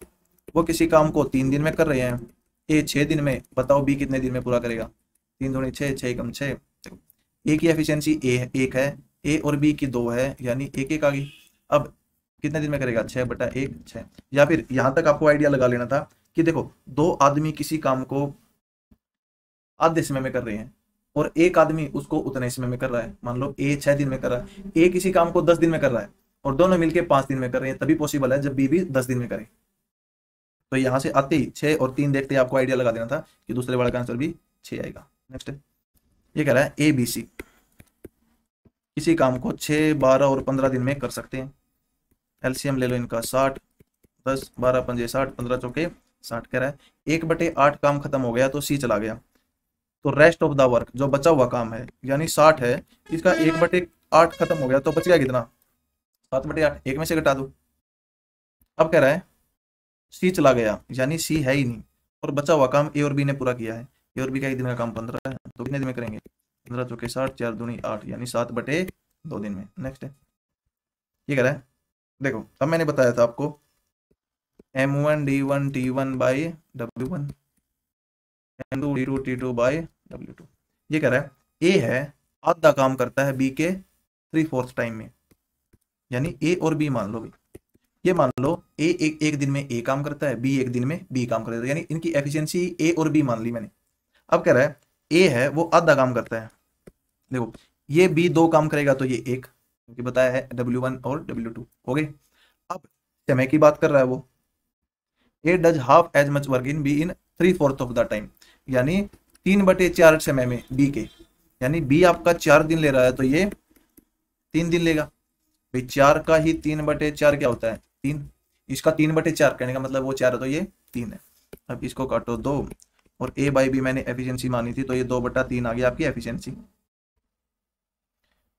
वो किसी काम को तीन दिन में कर रहे हैं ए छः दिन में बताओ बी कितने दिन में पूरा करेगा तीन दो छः छः कम छः ए की एफिशिएंसी ए एक है ए और बी की दो है यानी एक एक आ गई अब कितने दिन में करेगा छः बटा एक छः या फिर यहाँ तक आपको आइडिया लगा लेना था कि देखो दो आदमी किसी काम को आधे समय में कर रहे हैं और एक आदमी उसको उतने समय में कर रहा है मान लो ए छह दिन में कर रहा है ए किसी काम को दस दिन में कर रहा है और दोनों मिलकर पांच दिन में कर रहे हैं तभी पॉसिबल है जब बी भी दस दिन में करें तो यहाँ से आते ही छह और तीन देखते ही आपको आइडिया लगा देना था कि दूसरे वाले का आंसर भी छह आएगा नेक्स्ट ये कह रहा है ए बी सी किसी काम को छह बारह और पंद्रह दिन में कर सकते हैं एलसीएम ले लो इनका साठ दस बारह पंजे साठ पंद्रह चौके साठ कह रहा है एक बटे आठ काम खत्म हो गया तो सी चला गया तो रेस्ट ऑफ द वर्क जो बचा हुआ काम है यानी साठ है इसका एक बटे आठ खत्म हो गया तो बच गया कितना सात बटे आठ एक में से घटा दो अब कह रहा है सी चला गया यानी सी है ही नहीं और बचा हुआ काम ए और बी ने पूरा किया है ए और बी का एक दिन का काम पंद्रह है तो कितने दिन में करेंगे पंद्रह चौके साठ चार दूनी आठ यानी सात बटे दो दिन में नेक्स्ट है ये कह रहा है देखो अब मैंने बताया था आपको M one D one T one by W one M two D two T two by W two ये कह रहा है ए है आधा काम करता है बी के थ्री फोर्थ टाइम में यानी ए और बी मान लो भी ये मान लो ए एक, एक दिन में ए काम करता है बी एक दिन में बी काम करता है यानी इनकी एफिशिएंसी ए और बी मान ली मैंने अब कह रहा है ए है वो आधा काम करता है देखो ये बी दो काम करेगा तो ये एक क्योंकि बताया है डब्ल्यू वन और डब्ल्यू टू हो गए अब समय की बात कर रहा है वो A does half as much work in B in three fourth of the time यानी तीन बटे चार समय में बी के यानी बी आपका चार दिन ले रहा है तो ये तीन दिन लेगा भाई चार का ही तीन बटे चार क्या होता है तीन इसका तीन बटे चार कहने का मतलब वो चार है तो ये तीन है अब इसको काटो दो और ए बाई बी मैंने एफिशिएंसी मानी थी तो ये दो बटा तीन आ गया आपकी एफिशिएंसी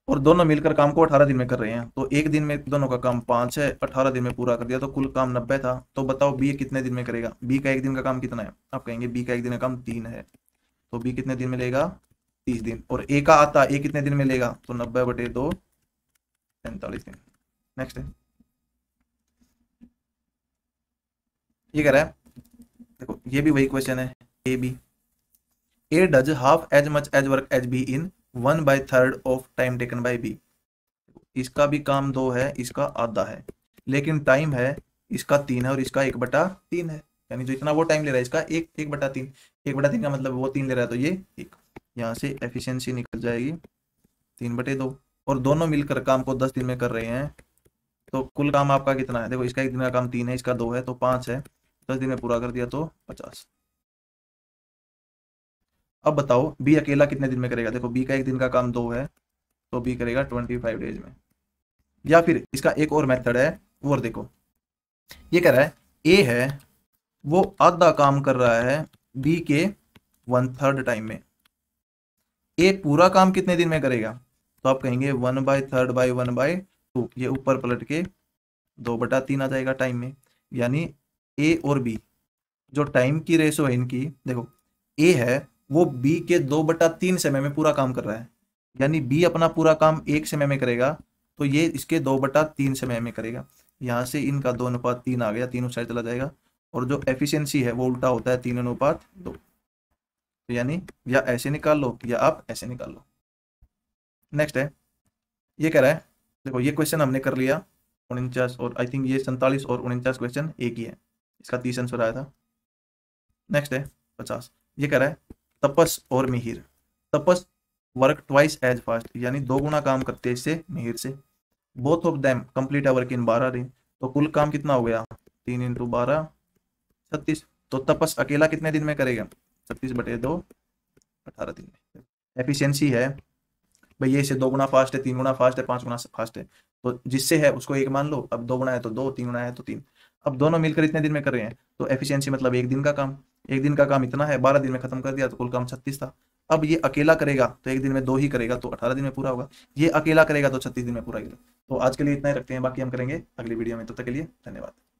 और दोनों मिलकर काम को अठारह दिन में कर रहे हैं तो एक दिन में दोनों का काम पांच है अठारह दिन में पूरा कर दिया तो कुल काम नब्बे था तो बताओ बी कितने दिन में करेगा बी का एक दिन का काम कितना है आप कहेंगे बी का एक दिन का काम तीन है तो बी कितने दिन में लेगा तीस दिन और ए का आता ए कितने दिन में लेगा तो नब्बे बटे दो पैंतालीस दिन नेक्स्ट है ये कह रहा है देखो ये भी वही क्वेश्चन है A B A does half as much as work as B in one by third of time taken by B इसका भी काम दो है इसका आधा है लेकिन टाइम है इसका तीन है और इसका एक बटा तीन है यानी जो इतना वो टाइम ले रहा है इसका एक एक बटा तीन एक बटा तीन का मतलब वो तीन ले रहा है तो ये एक यहाँ से एफिशिएंसी निकल जाएगी तीन बटे दो और दोनों मिलकर काम को दस दिन में कर रहे हैं तो कुल काम आपका कितना है देखो इसका एक दिन का काम तीन है इसका दो है तो पाँच है दस दिन में पूरा कर दिया तो पचास अब बताओ बी अकेला कितने दिन में करेगा देखो बी का एक दिन का काम दो है तो बी करेगा ट्वेंटी फाइव डेज में या फिर इसका एक और मेथड है वो और देखो ये कह रहा है ए है वो आधा काम कर रहा है बी के वन थर्ड टाइम में ए पूरा काम कितने दिन में करेगा तो आप कहेंगे one by third by one by two ये ऊपर पलट के दो बटा तीन आ जाएगा टाइम में यानी ए और बी जो टाइम की रेशो है इनकी देखो ए है वो बी के दो बटा तीन समय में पूरा काम कर रहा है यानी बी अपना पूरा काम एक समय में करेगा तो ये इसके दो बटा तीन समय में करेगा यहाँ से इनका दो अनुपात तीन आ गया तीन साइड चला जाएगा और जो एफिशिएंसी है वो उल्टा होता है तीन अनुपात दो तो यानी या ऐसे निकाल लो या आप ऐसे निकाल लो नेक्स्ट है ये कह रहा है देखो ये क्वेश्चन हमने कर लिया उनचास और आई थिंक ये सैंतालीस और उनचास क्वेश्चन एक ही है इसका तीस आंसर आया था नेक्स्ट है पचास ये कह रहा है तपस और Mihir Tapas work twice as fast यानी दो गुना काम करते हैं इससे मिहिर से both of them complete our in बारह दिन तो कुल काम कितना हो गया तीन इंटू बारह छत्तीस तो तपस अकेला कितने दिन में करेगा छत्तीस बटे दो अठारह दिन में एफिशिएंसी है भाई ये इसे दो गुना फास्ट है तीन गुना फास्ट है पांच गुना फास्ट है तो जिससे है उसको एक मान लो अब दो गुना है तो दो तीन गुना है तो तीन अब दोनों मिलकर इतने दिन में कर रहे हैं तो एफिशिएंसी मतलब एक दिन का काम एक दिन का काम इतना है बारह दिन में खत्म कर दिया तो कुल काम छत्तीस था अब ये अकेला करेगा तो एक दिन में दो ही करेगा तो अठारह दिन में पूरा होगा ये अकेला करेगा तो छत्तीस दिन में पूरा ही तो आज के लिए इतना ही रखते हैं बाकी हम करेंगे अगली वीडियो में तब तो तक के लिए धन्यवाद